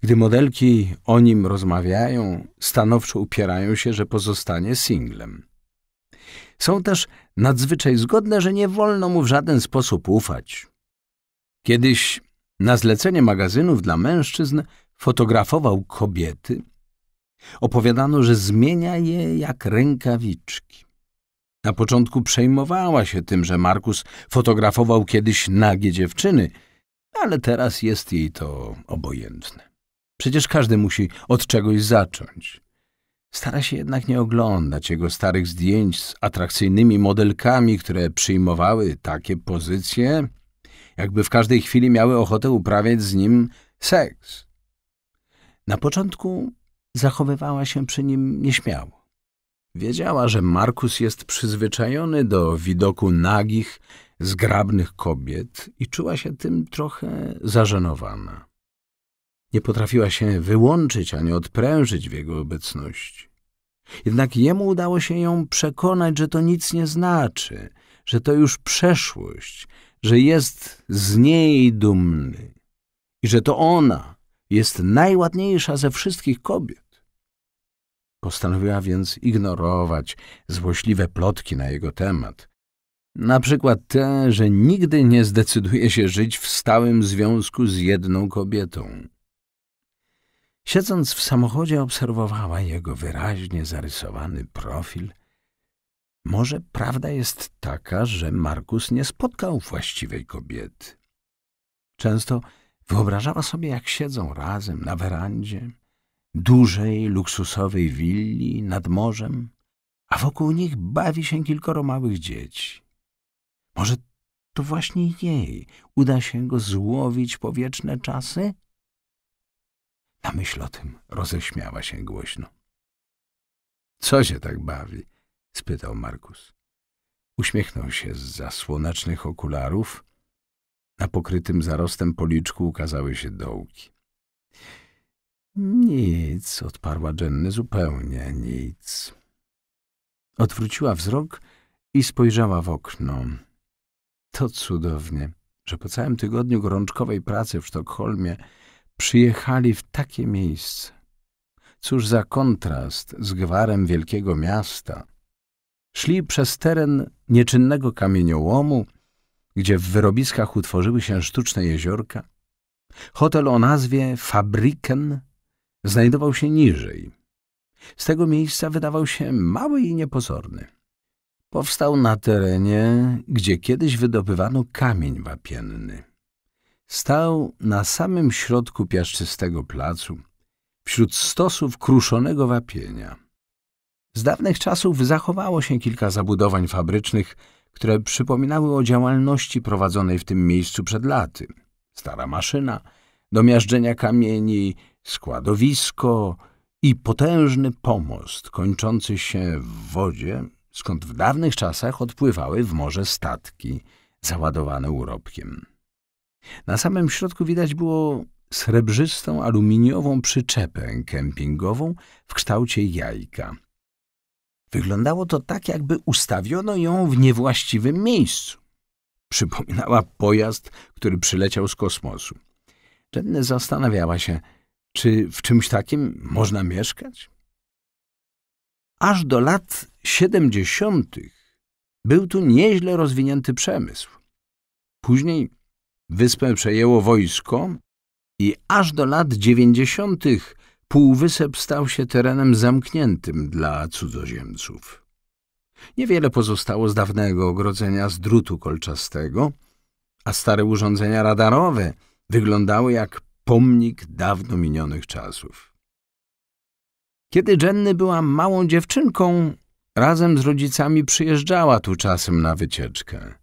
S1: Gdy modelki o nim rozmawiają, stanowczo upierają się, że pozostanie singlem. Są też nadzwyczaj zgodne, że nie wolno mu w żaden sposób ufać. Kiedyś na zlecenie magazynów dla mężczyzn fotografował kobiety Opowiadano, że zmienia je jak rękawiczki. Na początku przejmowała się tym, że Markus fotografował kiedyś nagie dziewczyny, ale teraz jest jej to obojętne. Przecież każdy musi od czegoś zacząć. Stara się jednak nie oglądać jego starych zdjęć z atrakcyjnymi modelkami, które przyjmowały takie pozycje, jakby w każdej chwili miały ochotę uprawiać z nim seks. Na początku zachowywała się przy nim nieśmiało. Wiedziała, że Markus jest przyzwyczajony do widoku nagich, zgrabnych kobiet i czuła się tym trochę zażenowana. Nie potrafiła się wyłączyć ani odprężyć w jego obecności. Jednak jemu udało się ją przekonać, że to nic nie znaczy, że to już przeszłość, że jest z niej dumny i że to ona jest najładniejsza ze wszystkich kobiet. Postanowiła więc ignorować złośliwe plotki na jego temat. Na przykład te, że nigdy nie zdecyduje się żyć w stałym związku z jedną kobietą. Siedząc w samochodzie obserwowała jego wyraźnie zarysowany profil. Może prawda jest taka, że Markus nie spotkał właściwej kobiety. Często Wyobrażała sobie, jak siedzą razem na werandzie, dużej, luksusowej willi nad morzem, a wokół nich bawi się kilkoro małych dzieci. Może to właśnie jej uda się go złowić po wieczne czasy? Na myśl o tym roześmiała się głośno. — Co się tak bawi? — spytał Markus. Uśmiechnął się z zasłonecznych okularów na pokrytym zarostem policzku ukazały się dołki. Nic, odparła Jenny, zupełnie nic. Odwróciła wzrok i spojrzała w okno. To cudownie, że po całym tygodniu gorączkowej pracy w Sztokholmie przyjechali w takie miejsce. Cóż za kontrast z gwarem wielkiego miasta. Szli przez teren nieczynnego kamieniołomu, gdzie w wyrobiskach utworzyły się sztuczne jeziorka, hotel o nazwie Fabriken znajdował się niżej. Z tego miejsca wydawał się mały i niepozorny. Powstał na terenie, gdzie kiedyś wydobywano kamień wapienny. Stał na samym środku piaszczystego placu, wśród stosów kruszonego wapienia. Z dawnych czasów zachowało się kilka zabudowań fabrycznych, które przypominały o działalności prowadzonej w tym miejscu przed laty. Stara maszyna, do miażdżenia kamieni, składowisko i potężny pomost kończący się w wodzie, skąd w dawnych czasach odpływały w morze statki załadowane urobkiem. Na samym środku widać było srebrzystą aluminiową przyczepę kempingową w kształcie jajka – Wyglądało to tak, jakby ustawiono ją w niewłaściwym miejscu. Przypominała pojazd, który przyleciał z kosmosu. Jenny zastanawiała się, czy w czymś takim można mieszkać? Aż do lat siedemdziesiątych był tu nieźle rozwinięty przemysł. Później wyspę przejęło wojsko i aż do lat dziewięćdziesiątych półwysep stał się terenem zamkniętym dla cudzoziemców. Niewiele pozostało z dawnego ogrodzenia z drutu kolczastego, a stare urządzenia radarowe wyglądały jak pomnik dawno minionych czasów. Kiedy Jenny była małą dziewczynką, razem z rodzicami przyjeżdżała tu czasem na wycieczkę.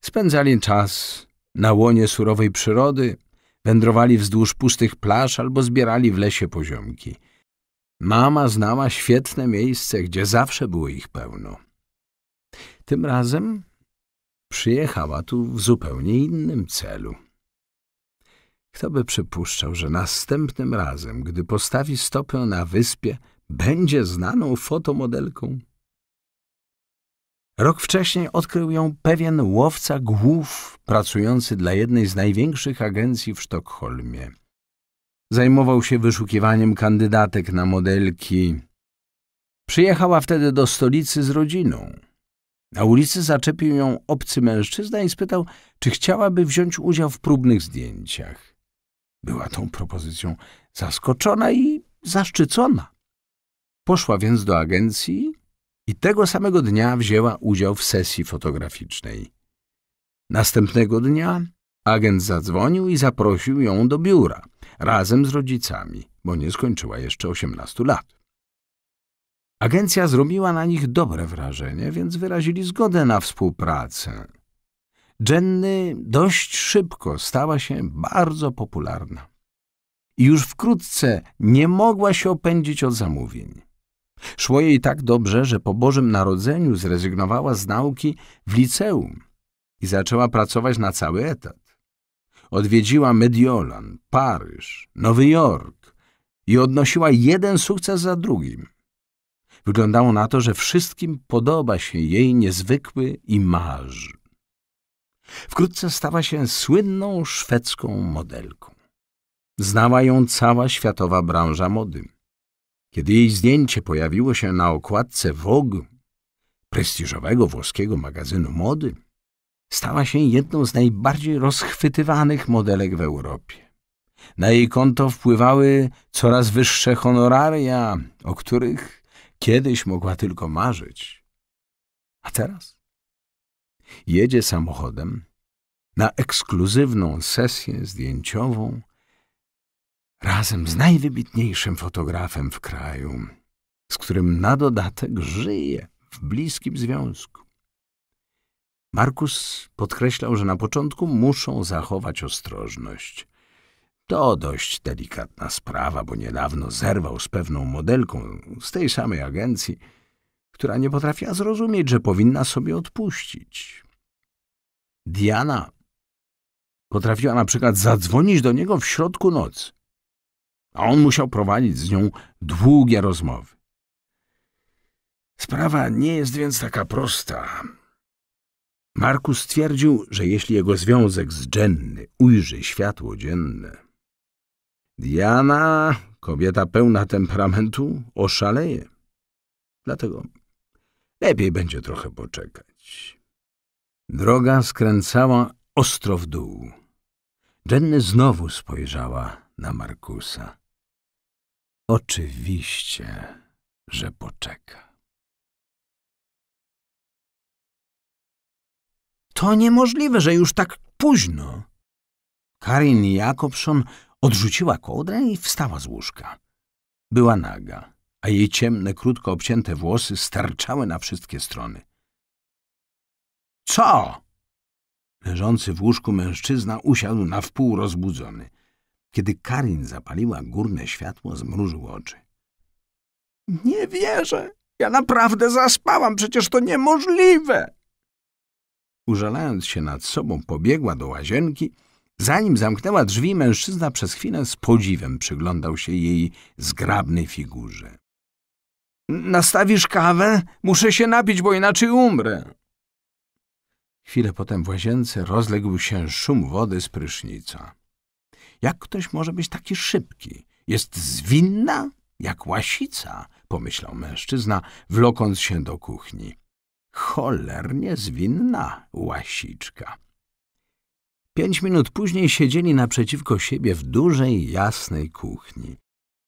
S1: Spędzali czas na łonie surowej przyrody – Wędrowali wzdłuż pustych plaż albo zbierali w lesie poziomki. Mama znała świetne miejsce, gdzie zawsze było ich pełno. Tym razem przyjechała tu w zupełnie innym celu. Kto by przypuszczał, że następnym razem, gdy postawi stopę na wyspie, będzie znaną fotomodelką? Rok wcześniej odkrył ją pewien łowca głów pracujący dla jednej z największych agencji w Sztokholmie. Zajmował się wyszukiwaniem kandydatek na modelki. Przyjechała wtedy do stolicy z rodziną. Na ulicy zaczepił ją obcy mężczyzna i spytał, czy chciałaby wziąć udział w próbnych zdjęciach. Była tą propozycją zaskoczona i zaszczycona. Poszła więc do agencji, i tego samego dnia wzięła udział w sesji fotograficznej. Następnego dnia agent zadzwonił i zaprosił ją do biura, razem z rodzicami, bo nie skończyła jeszcze 18 lat. Agencja zrobiła na nich dobre wrażenie, więc wyrazili zgodę na współpracę. Jenny dość szybko stała się bardzo popularna. I już wkrótce nie mogła się opędzić od zamówień. Szło jej tak dobrze, że po Bożym Narodzeniu zrezygnowała z nauki w liceum i zaczęła pracować na cały etat. Odwiedziła Mediolan, Paryż, Nowy Jork i odnosiła jeden sukces za drugim. Wyglądało na to, że wszystkim podoba się jej niezwykły imaż. Wkrótce stała się słynną szwedzką modelką. Znała ją cała światowa branża mody. Kiedy jej zdjęcie pojawiło się na okładce Vogue, prestiżowego włoskiego magazynu mody, stała się jedną z najbardziej rozchwytywanych modelek w Europie. Na jej konto wpływały coraz wyższe honoraria, o których kiedyś mogła tylko marzyć. A teraz? Jedzie samochodem na ekskluzywną sesję zdjęciową razem z najwybitniejszym fotografem w kraju, z którym na dodatek żyje w bliskim związku. Markus podkreślał, że na początku muszą zachować ostrożność. To dość delikatna sprawa, bo niedawno zerwał z pewną modelką z tej samej agencji, która nie potrafiła zrozumieć, że powinna sobie odpuścić. Diana potrafiła na przykład zadzwonić do niego w środku nocy a on musiał prowadzić z nią długie rozmowy. Sprawa nie jest więc taka prosta. Markus stwierdził, że jeśli jego związek z Jenny ujrzy światło dzienne, Diana, kobieta pełna temperamentu, oszaleje. Dlatego lepiej będzie trochę poczekać. Droga skręcała ostro w dół. Jenny znowu spojrzała na Markusa. Oczywiście, że poczeka. To niemożliwe, że już tak późno. Karin Jakobson odrzuciła kołdrę i wstała z łóżka. Była naga, a jej ciemne, krótko obcięte włosy starczały na wszystkie strony. Co? Leżący w łóżku mężczyzna usiadł na wpół rozbudzony – kiedy Karin zapaliła górne światło, zmrużył oczy. Nie wierzę. Ja naprawdę zaspałam. Przecież to niemożliwe. Użalając się nad sobą, pobiegła do łazienki. Zanim zamknęła drzwi, mężczyzna przez chwilę z podziwem przyglądał się jej zgrabnej figurze. Nastawisz kawę? Muszę się napić, bo inaczej umrę. Chwilę potem w łazience rozległ się szum wody z prysznica. Jak ktoś może być taki szybki? Jest zwinna jak łasica, pomyślał mężczyzna, wlokąc się do kuchni. Cholernie zwinna łasiczka. Pięć minut później siedzieli naprzeciwko siebie w dużej, jasnej kuchni.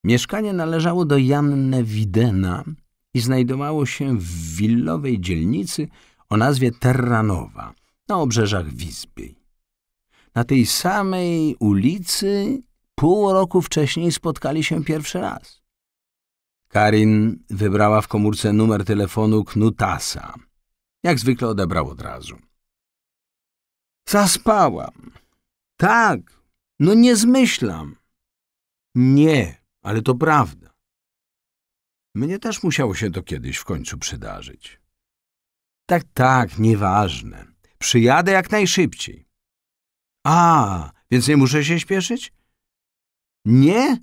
S1: Mieszkanie należało do Janne Widena i znajdowało się w willowej dzielnicy o nazwie Terranowa na obrzeżach Wizby na tej samej ulicy pół roku wcześniej spotkali się pierwszy raz. Karin wybrała w komórce numer telefonu Knutasa. Jak zwykle odebrał od razu. Zaspałam. Tak, no nie zmyślam. Nie, ale to prawda. Mnie też musiało się to kiedyś w końcu przydarzyć. Tak, tak, nieważne. Przyjadę jak najszybciej. A, więc nie muszę się śpieszyć? Nie?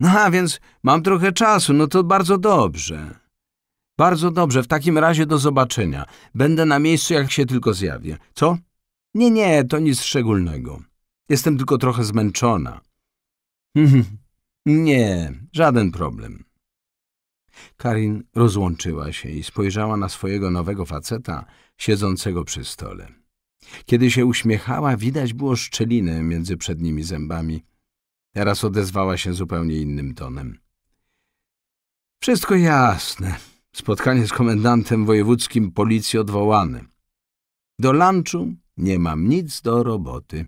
S1: No, a, więc mam trochę czasu, no to bardzo dobrze. Bardzo dobrze, w takim razie do zobaczenia. Będę na miejscu, jak się tylko zjawię. Co? Nie, nie, to nic szczególnego. Jestem tylko trochę zmęczona. <laughs> nie, żaden problem. Karin rozłączyła się i spojrzała na swojego nowego faceta, siedzącego przy stole. Kiedy się uśmiechała, widać było szczelinę między przednimi zębami. Teraz odezwała się zupełnie innym tonem. Wszystko jasne. Spotkanie z komendantem wojewódzkim policji odwołane. Do lunchu nie mam nic do roboty.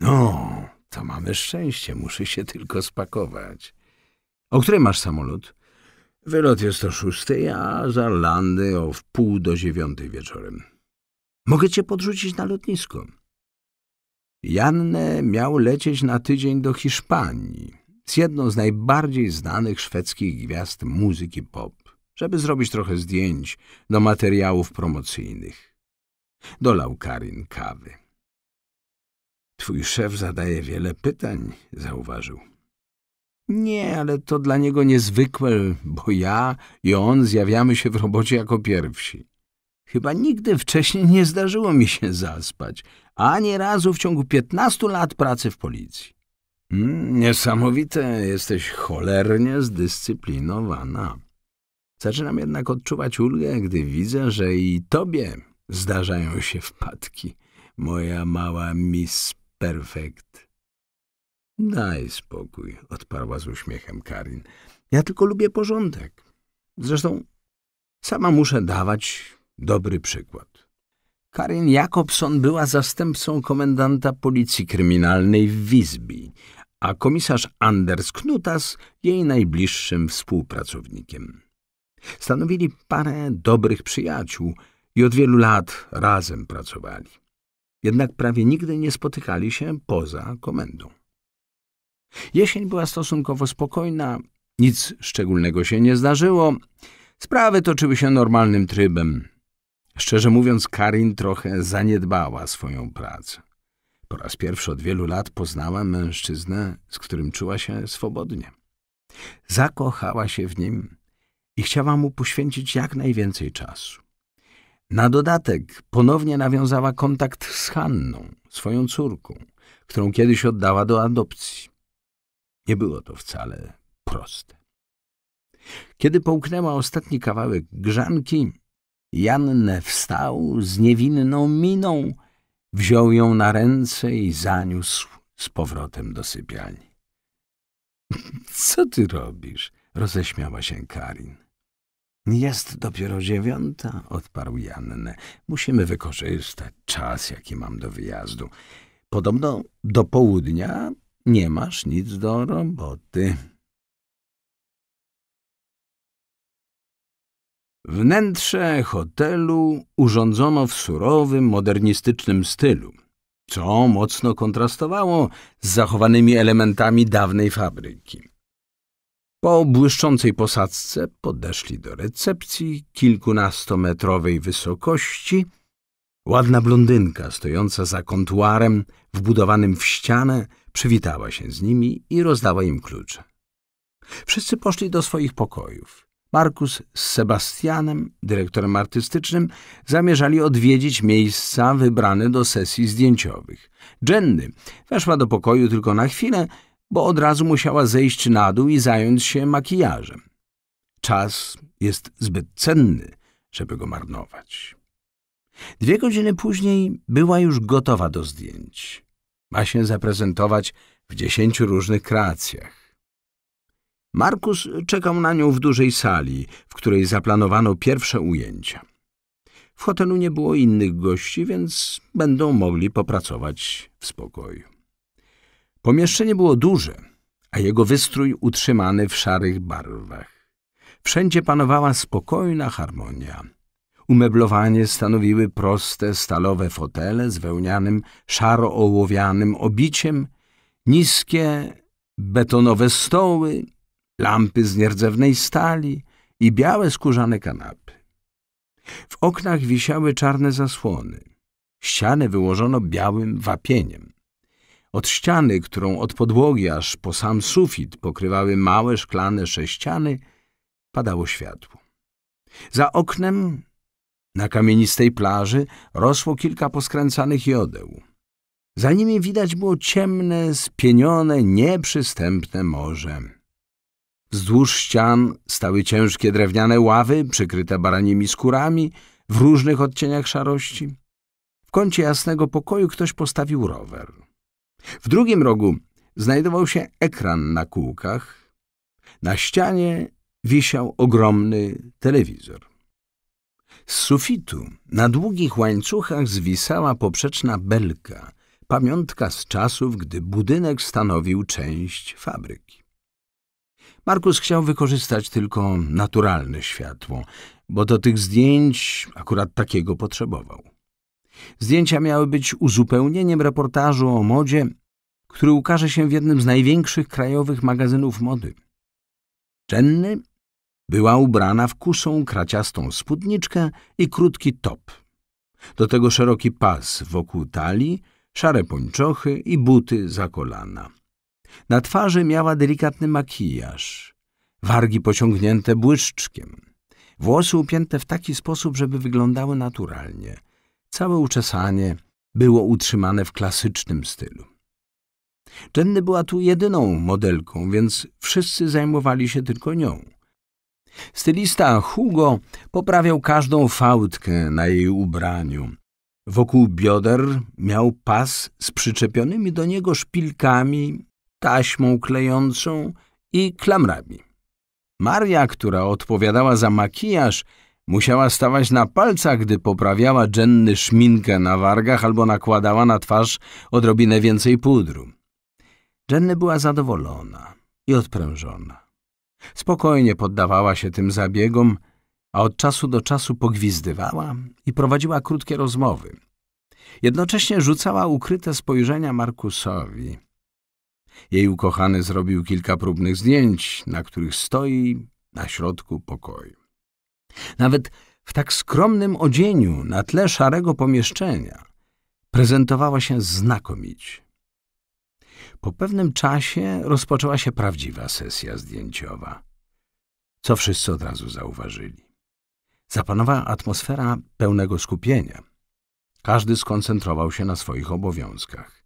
S1: No, to mamy szczęście, muszę się tylko spakować. O której masz samolot? Wylot jest o szóstej, a za landy o wpół do dziewiątej wieczorem. Mogę cię podrzucić na lotnisko. Janne miał lecieć na tydzień do Hiszpanii z jedną z najbardziej znanych szwedzkich gwiazd muzyki pop, żeby zrobić trochę zdjęć do materiałów promocyjnych. Dolał Karin kawy. Twój szef zadaje wiele pytań, zauważył. Nie, ale to dla niego niezwykłe, bo ja i on zjawiamy się w robocie jako pierwsi. Chyba nigdy wcześniej nie zdarzyło mi się zaspać, ani razu w ciągu 15 lat pracy w policji. Mm, niesamowite, jesteś cholernie zdyscyplinowana. Zaczynam jednak odczuwać ulgę, gdy widzę, że i tobie zdarzają się wpadki, moja mała Miss Perfect. Daj spokój, odparła z uśmiechem Karin. Ja tylko lubię porządek. Zresztą sama muszę dawać dobry przykład. Karin Jakobson była zastępcą komendanta policji kryminalnej w Wisby, a komisarz Anders Knutas jej najbliższym współpracownikiem. Stanowili parę dobrych przyjaciół i od wielu lat razem pracowali. Jednak prawie nigdy nie spotykali się poza komendą. Jesień była stosunkowo spokojna, nic szczególnego się nie zdarzyło. Sprawy toczyły się normalnym trybem. Szczerze mówiąc, Karin trochę zaniedbała swoją pracę. Po raz pierwszy od wielu lat poznała mężczyznę, z którym czuła się swobodnie. Zakochała się w nim i chciała mu poświęcić jak najwięcej czasu. Na dodatek ponownie nawiązała kontakt z Hanną, swoją córką, którą kiedyś oddała do adopcji. Nie było to wcale proste. Kiedy połknęła ostatni kawałek grzanki, Jannę wstał z niewinną miną, wziął ją na ręce i zaniósł z powrotem do sypialni. <laughs> Co ty robisz? roześmiała się Karin. Jest dopiero dziewiąta, odparł Jannę. Musimy wykorzystać czas, jaki mam do wyjazdu. Podobno do południa nie masz nic do roboty. Wnętrze hotelu urządzono w surowym, modernistycznym stylu, co mocno kontrastowało z zachowanymi elementami dawnej fabryki. Po błyszczącej posadzce podeszli do recepcji kilkunastometrowej wysokości. Ładna blondynka stojąca za kontuarem wbudowanym w ścianę przywitała się z nimi i rozdała im klucze. Wszyscy poszli do swoich pokojów. Markus z Sebastianem, dyrektorem artystycznym, zamierzali odwiedzić miejsca wybrane do sesji zdjęciowych. Jenny weszła do pokoju tylko na chwilę, bo od razu musiała zejść na dół i zająć się makijażem. Czas jest zbyt cenny, żeby go marnować. Dwie godziny później była już gotowa do zdjęć. Ma się zaprezentować w dziesięciu różnych kreacjach. Markus czekał na nią w dużej sali, w której zaplanowano pierwsze ujęcia. W hotelu nie było innych gości, więc będą mogli popracować w spokoju. Pomieszczenie było duże, a jego wystrój utrzymany w szarych barwach. Wszędzie panowała spokojna harmonia. Umeblowanie stanowiły proste, stalowe fotele z wełnianym, szaro-ołowianym obiciem, niskie, betonowe stoły, lampy z nierdzewnej stali i białe skórzane kanapy. W oknach wisiały czarne zasłony. Ściany wyłożono białym wapieniem. Od ściany, którą od podłogi aż po sam sufit pokrywały małe szklane sześciany, padało światło. Za oknem, na kamienistej plaży, rosło kilka poskręcanych jodeł. Za nimi widać było ciemne, spienione, nieprzystępne morze. Wzdłuż ścian stały ciężkie drewniane ławy przykryte baranimi skórami w różnych odcieniach szarości. W kącie jasnego pokoju ktoś postawił rower. W drugim rogu znajdował się ekran na kółkach. Na ścianie wisiał ogromny telewizor. Z sufitu na długich łańcuchach zwisała poprzeczna belka, pamiątka z czasów, gdy budynek stanowił część fabryki. Markus chciał wykorzystać tylko naturalne światło, bo do tych zdjęć akurat takiego potrzebował. Zdjęcia miały być uzupełnieniem reportażu o modzie, który ukaże się w jednym z największych krajowych magazynów mody. Czenny była ubrana w kusą, kraciastą spódniczkę i krótki top. Do tego szeroki pas wokół talii, szare pończochy i buty za kolana. Na twarzy miała delikatny makijaż, wargi pociągnięte błyszczkiem, włosy upięte w taki sposób, żeby wyglądały naturalnie. Całe uczesanie było utrzymane w klasycznym stylu. Jenny była tu jedyną modelką, więc wszyscy zajmowali się tylko nią. Stylista Hugo poprawiał każdą fałdkę na jej ubraniu. Wokół bioder miał pas z przyczepionymi do niego szpilkami taśmą klejącą i klamrami. Maria, która odpowiadała za makijaż, musiała stawać na palcach, gdy poprawiała dżenny szminkę na wargach albo nakładała na twarz odrobinę więcej pudru. Jenny była zadowolona i odprężona. Spokojnie poddawała się tym zabiegom, a od czasu do czasu pogwizdywała i prowadziła krótkie rozmowy. Jednocześnie rzucała ukryte spojrzenia Markusowi – jej ukochany zrobił kilka próbnych zdjęć, na których stoi na środku pokoju. Nawet w tak skromnym odzieniu, na tle szarego pomieszczenia, prezentowała się znakomicie. Po pewnym czasie rozpoczęła się prawdziwa sesja zdjęciowa, co wszyscy od razu zauważyli. Zapanowała atmosfera pełnego skupienia. Każdy skoncentrował się na swoich obowiązkach.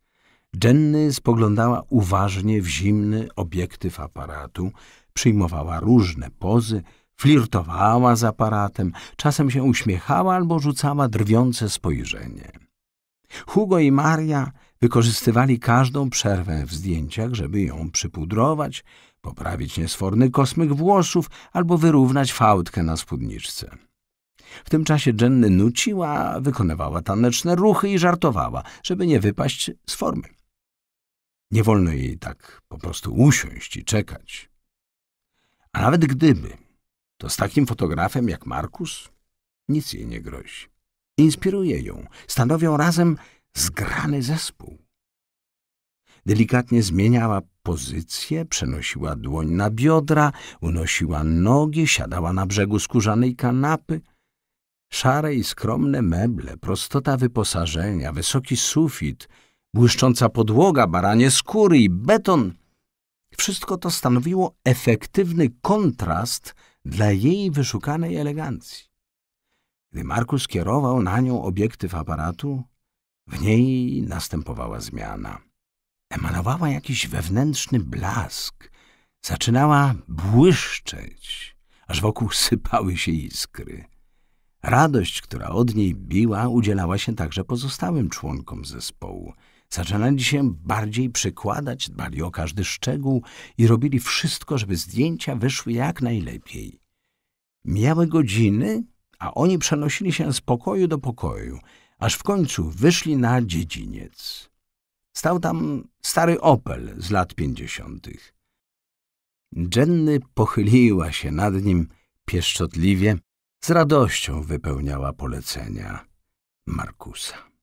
S1: Jenny spoglądała uważnie w zimny obiektyw aparatu, przyjmowała różne pozy, flirtowała z aparatem, czasem się uśmiechała albo rzucała drwiące spojrzenie. Hugo i Maria wykorzystywali każdą przerwę w zdjęciach, żeby ją przypudrować, poprawić niesforny kosmyk włosów albo wyrównać fałdkę na spódniczce. W tym czasie Jenny nuciła, wykonywała taneczne ruchy i żartowała, żeby nie wypaść z formy. Nie wolno jej tak po prostu usiąść i czekać. A nawet gdyby, to z takim fotografem jak Markus nic jej nie grozi. Inspiruje ją, stanowią razem zgrany zespół. Delikatnie zmieniała pozycję, przenosiła dłoń na biodra, unosiła nogi, siadała na brzegu skórzanej kanapy. Szare i skromne meble, prostota wyposażenia, wysoki sufit – błyszcząca podłoga, baranie skóry i beton. Wszystko to stanowiło efektywny kontrast dla jej wyszukanej elegancji. Gdy Markus kierował na nią obiektyw aparatu, w niej następowała zmiana. Emanowała jakiś wewnętrzny blask, zaczynała błyszczeć, aż wokół sypały się iskry. Radość, która od niej biła, udzielała się także pozostałym członkom zespołu – Zaczynali się bardziej przykładać, dbali o każdy szczegół i robili wszystko, żeby zdjęcia wyszły jak najlepiej. Miały godziny, a oni przenosili się z pokoju do pokoju, aż w końcu wyszli na dziedziniec. Stał tam stary Opel z lat pięćdziesiątych. Jenny pochyliła się nad nim pieszczotliwie, z radością wypełniała polecenia Markusa.